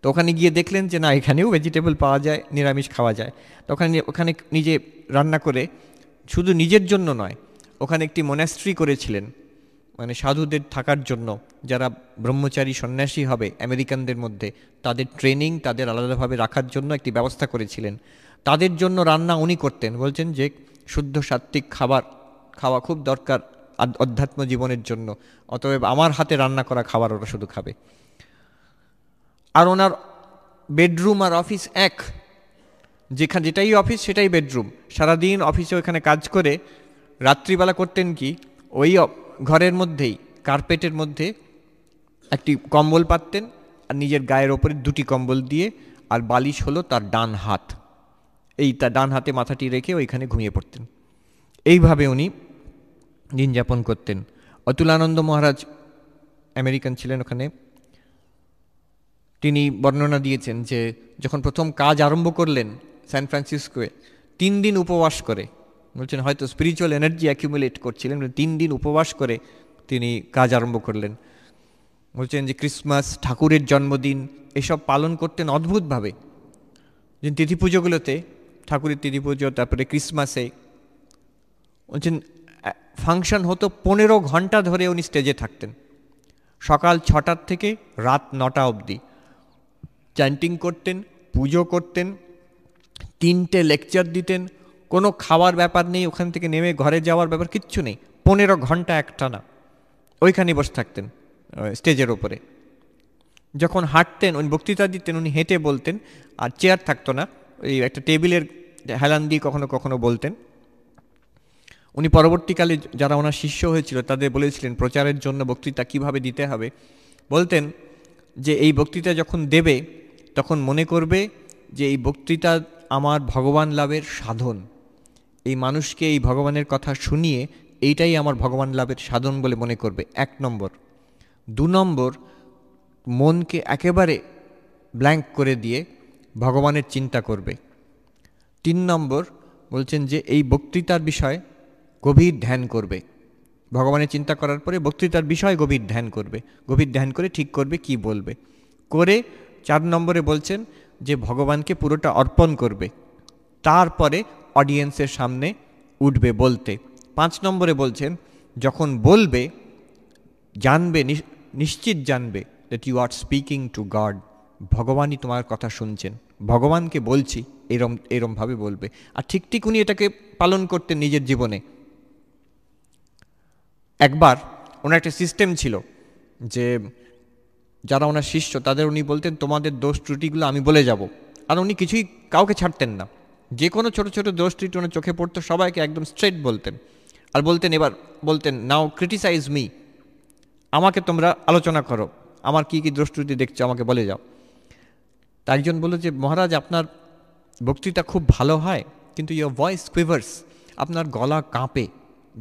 Speaker 1: তো ওখানে গিয়ে দেখলেন যে না এখানেও ভেজিটেবল পাওয়া যায় নিরামিষ খাওয়া যায় তো ওখানে ওখানে নিজে রান্না করে শুধু নিজের জন্য নয় ওখানে একটি মনাস্ট্রি করেছিলেন মানে সাধুদের থাকার জন্য যারা ব্রহ্মচারী সন্ন্যাসী হবে আমেরিকানদের মধ্যে তাদের ট্রেনিং তাদের আলাদাভাবে রাখার জন্য একটি ব্যবস্থা করেছিলেন তাদের জন্য রান্না উনি করতেন বলছেন যে শুদ্ধ সাত্ত্বিক খাবার খাওয়া খুব দরকার অধ্যাত্ম জীবনের জন্য অতএব আমার হাতে রান্না করা খাবার ওরা শুধু খাবে আর ওনার বেডরুম আর অফিস এক যেখানে যেটাই অফিস সেটাই বেডরুম সারাদিন অফিসে ওখানে কাজ করে রাত্রিবেলা করতেন কি ওই ঘরের মধ্যেই কার্পেটের মধ্যে একটি কম্বল পাততেন আর নিজের গায়ের ওপরে দুটি কম্বল দিয়ে আর বালিশ হলো তার ডান হাত এই ডান হাতে মাথাটি রেখে ওইখানে ঘুমিয়ে পড়তেন এইভাবে উনি দিন যাপন করতেন অতুলানন্দ মহারাজ আমেরিকান ছিলেন ওখানে তিনি বর্ণনা দিয়েছেন যে যখন প্রথম কাজ আরম্ভ করলেন স্যান ফ্রান্সিসকোয়ে তিন দিন উপবাস করে বলছেন হয়তো স্পিরিচুয়াল এনার্জি অ্যাকিউমুলেট করছিলেন তিন দিন উপবাস করে তিনি কাজ আরম্ভ করলেন বলছেন যে ক্রিসমাস ঠাকুরের জন্মদিন এসব পালন করতেন অদ্ভুতভাবে যে তিথি পুজোগুলোতে ঠাকুরের তিথি পুজো তারপরে ক্রিসমাসে বলছেন ফাংশন হতো পনেরো ঘন্টা ধরে উনি স্টেজে থাকতেন সকাল ছটার থেকে রাত নটা অবধি চ্যান্টিং করতেন পুজো করতেন তিনটে লেকচার দিতেন কোনো খাওয়ার ব্যাপার নেই ওখান থেকে নেমে ঘরে যাওয়ার ব্যাপার কিচ্ছু নেই পনেরো ঘন্টা একটা না ওইখানে বসে থাকতেন স্টেজের ওপরে যখন হাঁটতেন উনি বক্তৃতা দিতেন উনি হেঁটে বলতেন আর চেয়ার থাকতো না এই একটা টেবিলের হেলান দিয়ে কখনো কখনো বলতেন উনি পরবর্তীকালে যারা ওনার শিষ্য হয়েছিল তাদের বলেছিলেন প্রচারের জন্য বক্তৃতা কিভাবে দিতে হবে বলতেন যে এই বক্তৃতা যখন দেবে তখন মনে করবে যে এই বক্তৃতা আমার ভগবান লাভের সাধন এই মানুষকে এই ভগবানের কথা শুনিয়ে এইটাই আমার ভগবান লাভের সাধন বলে মনে করবে এক নম্বর দু নম্বর মনকে একেবারে ব্ল্যাঙ্ক করে দিয়ে ভগবানের চিন্তা করবে তিন নম্বর বলছেন যে এই বক্তৃতার বিষয় গভীর ধ্যান করবে ভগবানের চিন্তা করার পরে বক্তৃতার বিষয় গভীর ধ্যান করবে গভীর ধ্যান করে ঠিক করবে কি বলবে করে চার নম্বরে বলছেন যে ভগবানকে পুরোটা অর্পণ করবে তারপরে অডিয়েন্সের সামনে উঠবে বলতে পাঁচ নম্বরে বলছেন যখন বলবে জানবে নিশ্চিত জানবে that you are speaking to God ভগবানই তোমার কথা শুনছেন ভগবানকে বলছি এরম এরমভাবে বলবে আর ঠিক ঠিক উনি এটাকে পালন করতেন নিজের জীবনে একবার ওনার একটা সিস্টেম ছিল যে যারা ওনার শিষ্য তাদের উনি বলতেন তোমাদের দোষ ত্রুটিগুলো আমি বলে যাব আর উনি কিছুই কাউকে ছাড়তেন না যে কোনো ছোটো ছোটো দোষ ত্রুটি ওনার চোখে পড়তো সবাইকে একদম স্ট্রেট বলতেন আর বলতেন এবার বলতেন নাও ক্রিটিসাইজ মি আমাকে তোমরা আলোচনা করো আমার কী কী দোষ ত্রুটি দেখছো আমাকে বলে যাও তা একজন বলল যে মহারাজ আপনার বক্তৃতা খুব ভালো হয় কিন্তু ইয়ার ভয়েস কুইভার্স আপনার গলা কাঁপে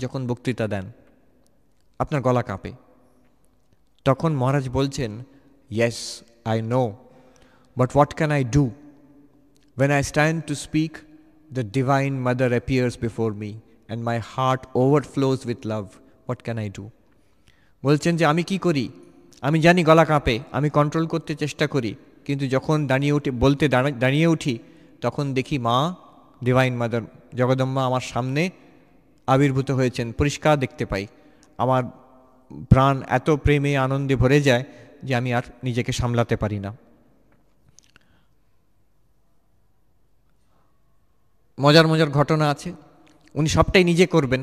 Speaker 1: যখন বক্তৃতা দেন আপনার গলা কাঁপে তখন মহারাজ বলছেন yes I know but what can I do When I stand to speak, the divine mother appears before me my my heart overflows with love what can I do বলছেন যে আমি কি করি আমি জানি গলা কাঁপে আমি কন্ট্রোল করতে চেষ্টা করি কিন্তু যখন দাঁড়িয়ে উঠে বলতে দাঁড়িয়ে উঠি তখন দেখি মা ডিভাইন মাদার জগদম্মা আমার সামনে আবির্ভূত হয়েছেন পরিষ্কার দেখতে পাই আমার প্রাণ এত প্রেমে আনন্দে ভরে যায় যে আমি আর নিজেকে সামলাতে পারি না মজার মজার ঘটনা আছে উনি সবটাই নিজে করবেন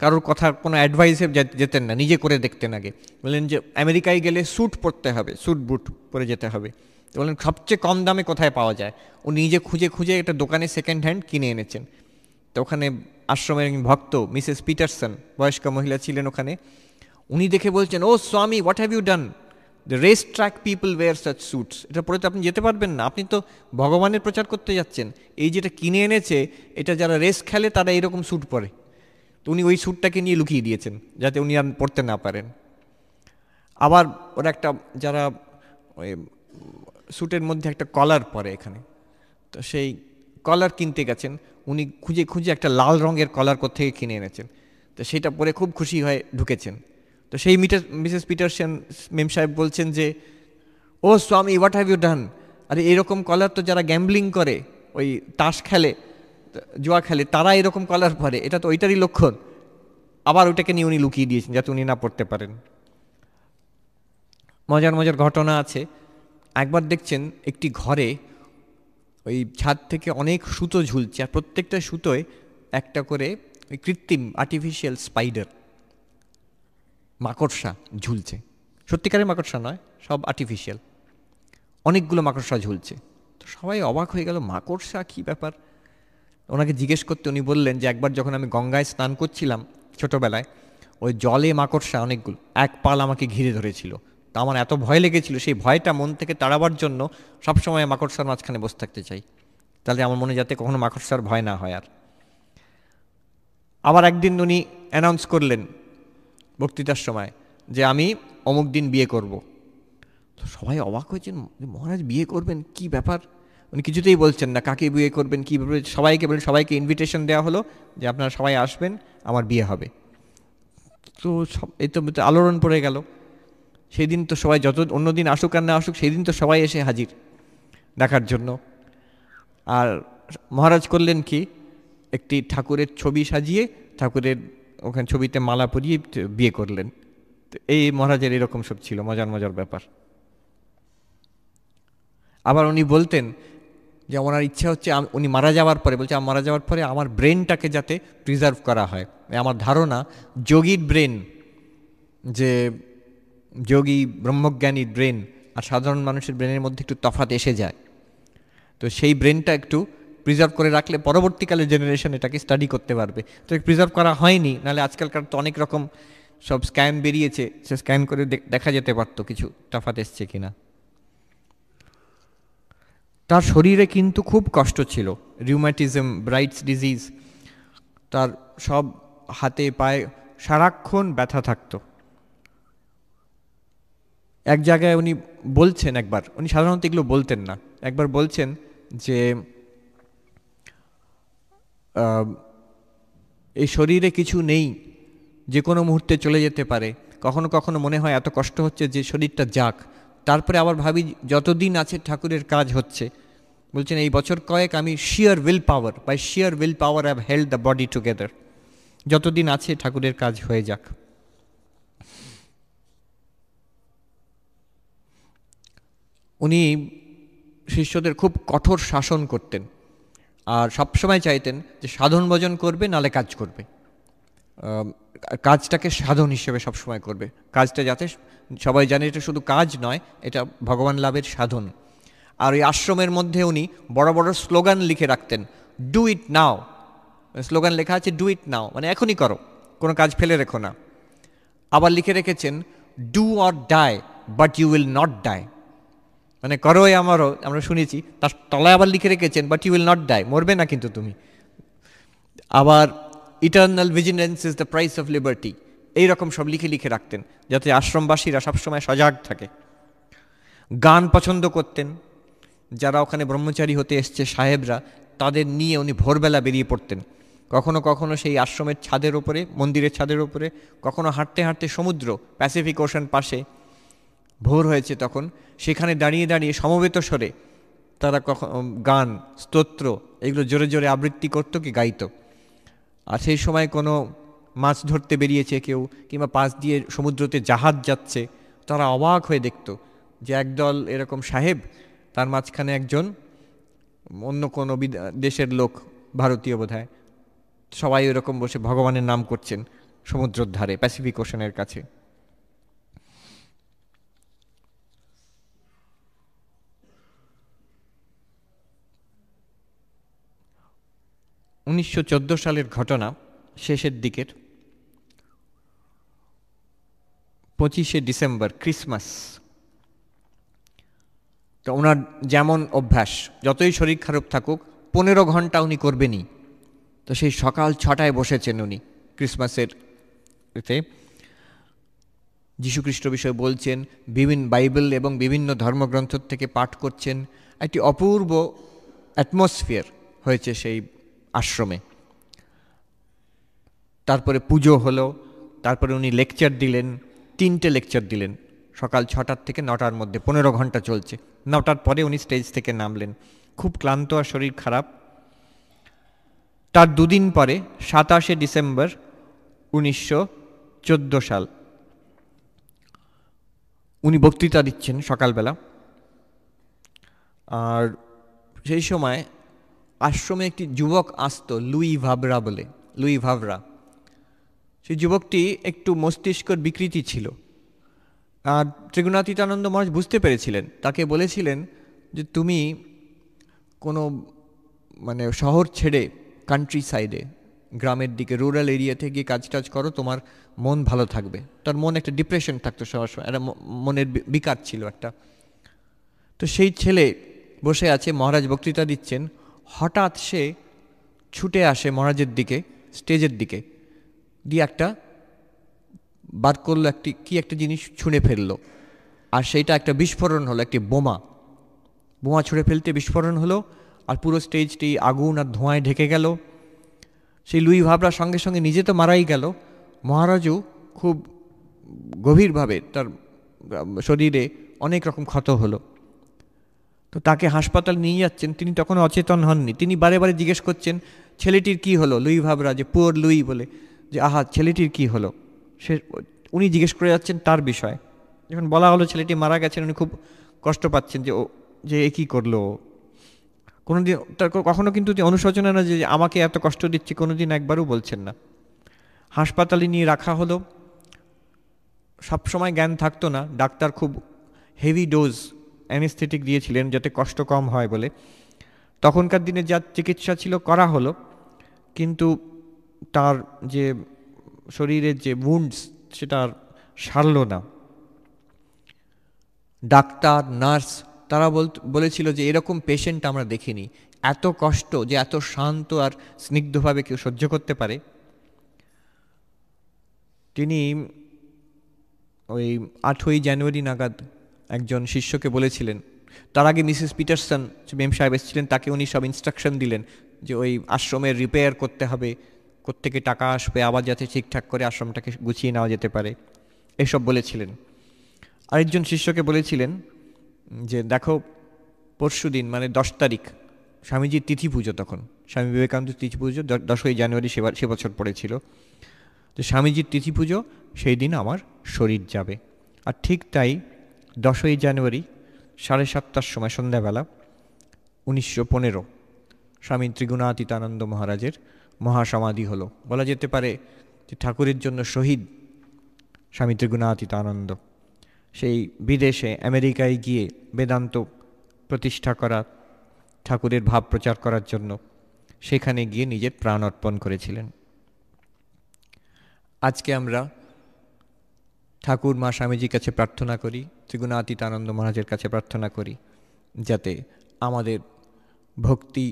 Speaker 1: কারোর কথা কোনো অ্যাডভাইসে যেতেন না নিজে করে দেখতেন আগে বললেন যে আমেরিকায় গেলে স্যুট পরতে হবে স্যুট বুট পরে যেতে হবে বললেন সবচেয়ে কম দামে কোথায় পাওয়া যায় ও নিজে খুঁজে খুঁজে একটা দোকানে সেকেন্ড হ্যান্ড কিনে এনেছেন তো ওখানে আশ্রমের ভক্ত মিসেস পিটারসন বয়স্ক মহিলা ছিলেন ওখানে উনি দেখে বলছেন ও Swami what have you done the race track people were such suits এটা পরে তো আপনি যেতে পারবেন না আপনি তো ভগবানের প্রচার করতে যাচ্ছেন এই যেটা কিনে এনেছে এটা যারা রেস খেলে তারা এরকম স্যুট পরে তো উনি ওই স্যুটটাকে নিয়ে লুকিয়ে দিয়েছেন যাতে উনি আর পড়তে না পারেন আবার ওরা একটা যারা স্যুটের মধ্যে একটা কলার পরে এখানে তো সেই কলার কিনতে গেছেন উনি খুঁজে খুঁজে একটা লাল রঙের কলার থেকে কিনে এনেছেন তো সেটা পরে খুব খুশি হয়ে ঢুকেছেন তো সেই মিটার মিসেস পিটারসেন মেম সাহেব বলছেন যে ও স্বামী হোয়াট হ্যাভ ইউ ডান আরে এরকম কলার তো যারা গ্যাম্বলিং করে ওই তাস খেলে জুয়া খেলে তারা এরকম কলার পরে এটা তো ওইটারই লক্ষণ আবার ওইটাকে নিয়ে উনি লুকিয়ে দিয়েছেন যাতে উনি না পড়তে পারেন মজার মজার ঘটনা আছে একবার দেখছেন একটি ঘরে ওই ছাদ থেকে অনেক সুতো ঝুলছে আর প্রত্যেকটা সুতোয় একটা করে ওই কৃত্রিম আর্টিফিশিয়াল স্পাইডার মাকড়সা ঝুলছে সত্যিকারের মাকড়সা নয় সব আর্টিফিশিয়াল অনেকগুলো মাকড়সা ঝুলছে তো সবাই অবাক হয়ে গেল মাকড়সা কী ব্যাপার ওনাকে জিজ্ঞেস করতে উনি বললেন যে একবার যখন আমি গঙ্গায় স্নান করছিলাম ছোটোবেলায় ওই জলে মাকড়সা অনেকগুলো এক পাল আমাকে ঘিরে ধরেছিল তা আমার এত ভয় লেগেছিল সেই ভয়টা মন থেকে তাড়াবার জন্য সবসময় মাকড়সার মাঝখানে বসে থাকতে চাই তাহলে আমার মনে যাতে কখনো মাকড়সার ভয় না হয় আর আবার একদিন উনি অ্যানাউন্স করলেন বক্তৃতার সময় যে আমি অমুক দিন বিয়ে করব। তো সবাই অবাক হয়েছেন মহারাজ বিয়ে করবেন কি ব্যাপার উনি কিছুতেই বলছেন না কাকে বিয়ে করবেন কী ব্যাপার সবাইকে বলেন সবাইকে ইনভিটেশন দেওয়া হলো যে আপনারা সবাই আসবেন আমার বিয়ে হবে তো সব এই তো আলোড়ন পড়ে গেল সেদিন তো সবাই যত অন্য দিন আসুক আর না আসুক সেদিন তো সবাই এসে হাজির দেখার জন্য আর মহারাজ করলেন কি একটি ঠাকুরের ছবি সাজিয়ে ঠাকুরের ওখানে ছবিতে মালা পরিয়ে বিয়ে করলেন তো এই মহারাজের এরকম সব ছিল মজার মজার ব্যাপার আবার উনি বলতেন যে ওনার ইচ্ছা হচ্ছে উনি মারা যাওয়ার পরে বলছে মারা যাওয়ার পরে আমার ব্রেনটাকে যাতে প্রিজার্ভ করা হয় মানে আমার ধারণা যোগীর ব্রেন যে যোগী ব্রহ্মজ্ঞানী ব্রেন আর সাধারণ মানুষের ব্রেনের মধ্যে একটু তফাত এসে যায় তো সেই ব্রেনটা একটু প্রিজার্ভ করে রাখলে পরবর্তীকালে জেনারেশন এটাকে স্টাডি করতে পারবে তো প্রিজার্ভ করা হয়নি নাহলে আজকালকার তো অনেক রকম সব স্ক্যান বেরিয়েছে সে স্ক্যান করে দেখা যেতে পারতো কিছু তফাত এসছে কিনা তার শরীরে কিন্তু খুব কষ্ট ছিল রিউম্যাটিজম ব্রাইটস ডিজিজ তার সব হাতে পায়ে সারাক্ষণ ব্যথা থাকতো এক জায়গায় উনি বলছেন একবার উনি সাধারণত এগুলো বলতেন না একবার বলছেন যে এই শরীরে কিছু নেই যে কোনো মুহূর্তে চলে যেতে পারে কখনো কখনো মনে হয় এত কষ্ট হচ্ছে যে শরীরটা যাক তারপরে আবার ভাবি যতদিন আছে ঠাকুরের কাজ হচ্ছে বলছেন এই বছর কয়েক আমি sheer will power by sheer will power have held the body together যতদিন আছে ঠাকুরের কাজ হয়ে যাক উনি শিষ্যদের খুব কঠোর শাসন করতেন আর সবসময় চাইতেন যে সাধন ভজন করবে নালে কাজ করবে কাজটাকে সাধন হিসেবে সবসময় করবে কাজটা যাতে সবাই জানে এটা শুধু কাজ নয় এটা ভগবান লাভের সাধন আর ওই আশ্রমের মধ্যে উনি বড় বড় স্লোগান লিখে রাখতেন ডু ইট নাও স্লোগান লেখা আছে ডু ইট নাও মানে এখনই করো কোনো কাজ ফেলে রেখো না আবার লিখে রেখেছেন do or die but you will not die মানে করো আমারও আমরা শুনেছি তার তলায় আবার লিখে রেখেছেন but you will not die মরবে না কিন্তু তুমি আবার eternal vigilance is the price of liberty এই রকম সব লিখে লিখে রাখতেন যাতে আশ্রমবাসীরা সবসময় সজাগ থাকে গান পছন্দ করতেন যারা ওখানে ব্রহ্মচারী হতে এসছে সাহেবরা তাদের নিয়ে উনি ভোরবেলা বেরিয়ে পড়তেন কখনো কখনো সেই আশ্রমের ছাদের ওপরে মন্দিরের ছাদের ওপরে কখনো হাঁটতে হাঁটতে সমুদ্র প্যাসিফিক ওশান পাশে ভোর হয়েছে তখন সেখানে দাঁড়িয়ে দাঁড়িয়ে সমবেত স্বরে তারা কখন গান স্তোত্র এগুলো জোরে জোরে আবৃত্তি করত কি গাইত আর সেই সময় কোনো মাছ ধরতে বেরিয়েছে কেউ কিংবা পাশ দিয়ে সমুদ্রতে জাহাজ যাচ্ছে তারা অবাক হয়ে দেখত যে একদল এরকম সাহেব তার মাঝখানে একজন অন্য কোনো দেশের লোক ভারতীয় বোধ সবাই এরকম বসে ভগবানের নাম করছেন সমুদ্রের ধারে প্যাসিফিক ওশনের কাছে উনিশশো সালের ঘটনা শেষের দিকের পঁচিশে ডিসেম্বর ক্রিসমাস তো ওনার যেমন অভ্যাস যতই শরীর খারাপ থাকুক পনেরো ঘন্টা উনি করবেনই তো সেই সকাল ছটায় বসেছেন উনি ক্রিসমাসের এতে যীশুখ্রিস্ট বিষয়ে বলছেন বিভিন্ন বাইবেল এবং বিভিন্ন ধর্মগ্রন্থ থেকে পাঠ করছেন একটি অপূর্ব অ্যাটমসফিয়ার হয়েছে সেই আশ্রমে তারপরে পুজো হলো তারপরে উনি লেকচার দিলেন তিনটে লেকচার দিলেন সকাল ছটার থেকে নটার মধ্যে পনেরো ঘন্টা চলছে নটার পরে উনি স্টেজ থেকে নামলেন খুব ক্লান্ত আর শরীর খারাপ তার দুদিন পরে সাতাশে ডিসেম্বর উনিশশো সাল উনি বক্তৃতা দিচ্ছেন সকালবেলা আর সেই সময় আশ্রমে একটি যুবক আসত লুই ভাবরা বলে লুই ভাবরা সেই যুবকটি একটু মস্তিষ্কর বিকৃতি ছিল আর ত্রিগুণাতীতানন্দ মহারাজ বুঝতে পেরেছিলেন তাকে বলেছিলেন যে তুমি কোনো মানে শহর ছেড়ে কান্ট্রি সাইডে গ্রামের দিকে রুরাল এরিয়া গিয়ে কাজ টাজ করো তোমার মন ভালো থাকবে তার মন একটা ডিপ্রেশন থাকতো সবার সময় একটা মনের বিকার ছিল একটা তো সেই ছেলে বসে আছে মহারাজ বক্তৃতা দিচ্ছেন হঠাৎ সে ছুটে আসে মহারাজের দিকে স্টেজের দিকে দিয়ে একটা বার করলো একটি কি একটা জিনিস ছুঁড়ে ফেললো আর সেইটা একটা বিস্ফোরণ হলো একটি বোমা বোমা ছুঁড়ে ফেলতে বিস্ফোরণ হলো আর পুরো স্টেজটি আগুন আর ধোঁয়ায় ঢেকে গেল সেই লুই ভাবরা সঙ্গে সঙ্গে নিজে তো মারাই গেল মহারাজও খুব গভীরভাবে তার শরীরে অনেক রকম ক্ষত হলো তো তাকে হাসপাতাল নিয়ে যাচ্ছেন তিনি তখনও অচেতন হননি তিনি বারে বারে জিজ্ঞেস করছেন ছেলেটির কি হলো লুই ভাবরা যে পুয়োর লুই বলে যে আহা ছেলেটির কি হলো সে উনি জিজ্ঞেস করে যাচ্ছেন তার বিষয়ে যখন বলা হলো ছেলেটি মারা গেছেন উনি খুব কষ্ট পাচ্ছেন যে ও যে এ কী করলো কোনো দিন তার কখনও কিন্তু অনুশোচনা না যে আমাকে এত কষ্ট দিচ্ছে কোনো দিন একবারও বলছেন না হাসপাতালে নিয়ে রাখা হলো সবসময় জ্ঞান থাকতো না ডাক্তার খুব হেভি ডোজ অ্যানেস্থেটিক দিয়েছিলেন যাতে কষ্ট কম হয় বলে তখনকার দিনে যা চিকিৎসা ছিল করা হলো কিন্তু তার যে শরীরের যে উন্ডস সেটা আর সারল না ডাক্তার নার্স তারা বল বলেছিল যে এরকম পেশেন্ট আমরা দেখিনি এত কষ্ট যে এত শান্ত আর স্নিগ্ধভাবে কেউ সহ্য করতে পারে তিনি ওই আটই জানুয়ারি নাগাদ একজন শিষ্যকে বলেছিলেন তার আগে মিসেস পিটারসন মেম সাহেব এসেছিলেন তাকে উনি সব ইনস্ট্রাকশন দিলেন যে ওই আশ্রমের রিপেয়ার করতে হবে কোত্থেকে টাকা আসবে আবার যাতে ঠিকঠাক করে আশ্রমটাকে গুছিয়ে নেওয়া যেতে পারে এসব বলেছিলেন আরেকজন শিষ্যকে বলেছিলেন যে দেখো পরশু দিন মানে দশ তারিখ স্বামীজির তিথি পুজো তখন স্বামী বিবেকানন্দ তিথি পুজো দশই জানুয়ারি সেবার সে বছর পড়েছিল তো স্বামীজির তিথি পুজো সেই দিন আমার শরীর যাবে আর ঠিক তাই দশই জানুয়ারি সাড়ে সাতটার সময় সন্ধ্যাবেলা উনিশশো পনেরো স্বামী ত্রিগুণাতীতানন্দ মহারাজের মহাসমাধি হলো বলা যেতে পারে যে ঠাকুরের জন্য শহীদ স্বামী ত্রিগুণাতীতানন্দ সেই বিদেশে আমেরিকায় গিয়ে বেদান্ত প্রতিষ্ঠা করা ঠাকুরের ভাব প্রচার করার জন্য সেখানে গিয়ে নিজের প্রাণ অর্পণ করেছিলেন আজকে আমরা ঠাকুর মা স্বামীজির কাছে প্রার্থনা করি ত্রিগুণাতীত আনন্দ মহারাজের কাছে প্রার্থনা করি যাতে আমাদের ভক্তি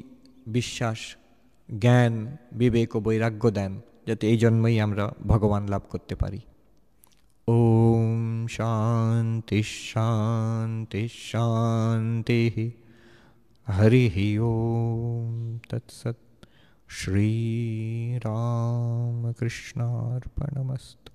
Speaker 1: বিশ্বাস জ্ঞান বিবেক ও বৈরাগ্য দেন যাতে এই জন্মেই আমরা ভগবান লাভ করতে পারি ওম শান্তি শান্তি শান্তি হরি ওম তৎসৎ শ্রীরামকৃষ্ণার্পণমস্তু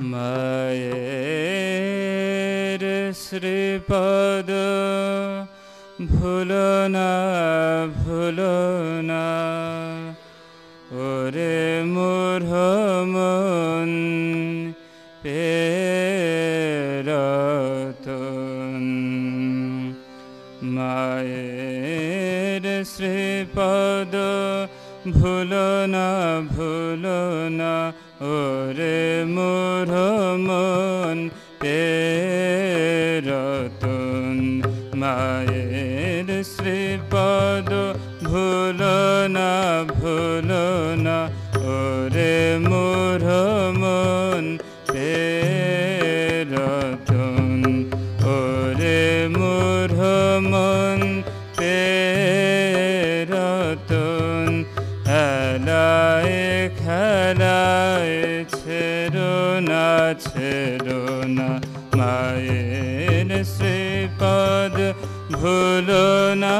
Speaker 2: মায়ের मयेर श्रीपद भुलना भुलना ওরে মুরহমন পেরতন মায়ের শ্রীপদ ভুল না ভুল না 흐름흐름은 베라던 마에르 스리파도 불러나 불러나 पद भूलना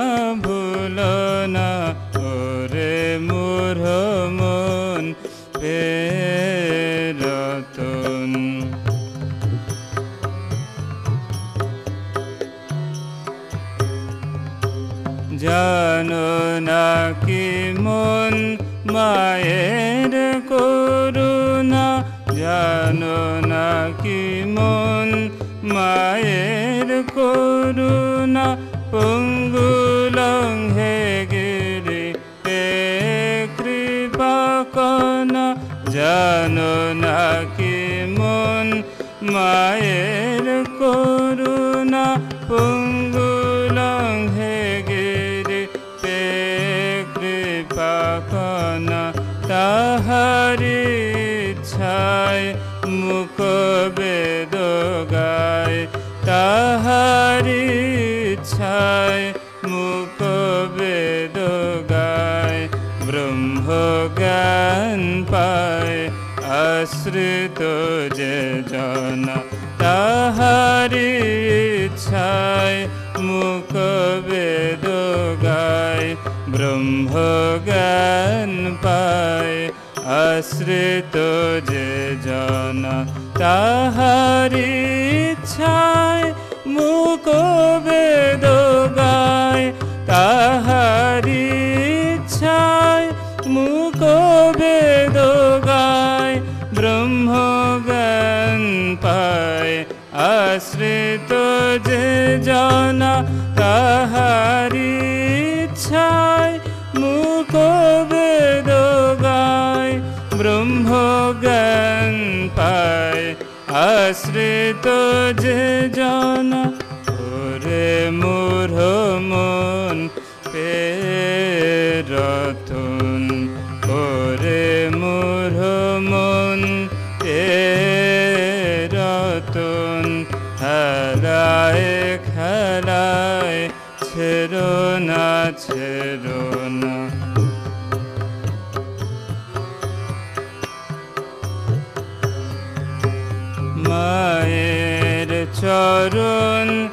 Speaker 2: ভোগন পায় আশ্রিত যে জন ওরে মোর মন পে রতন ওরে মোর মন পে রতন হরায় খেলায় না ছেড়ো görün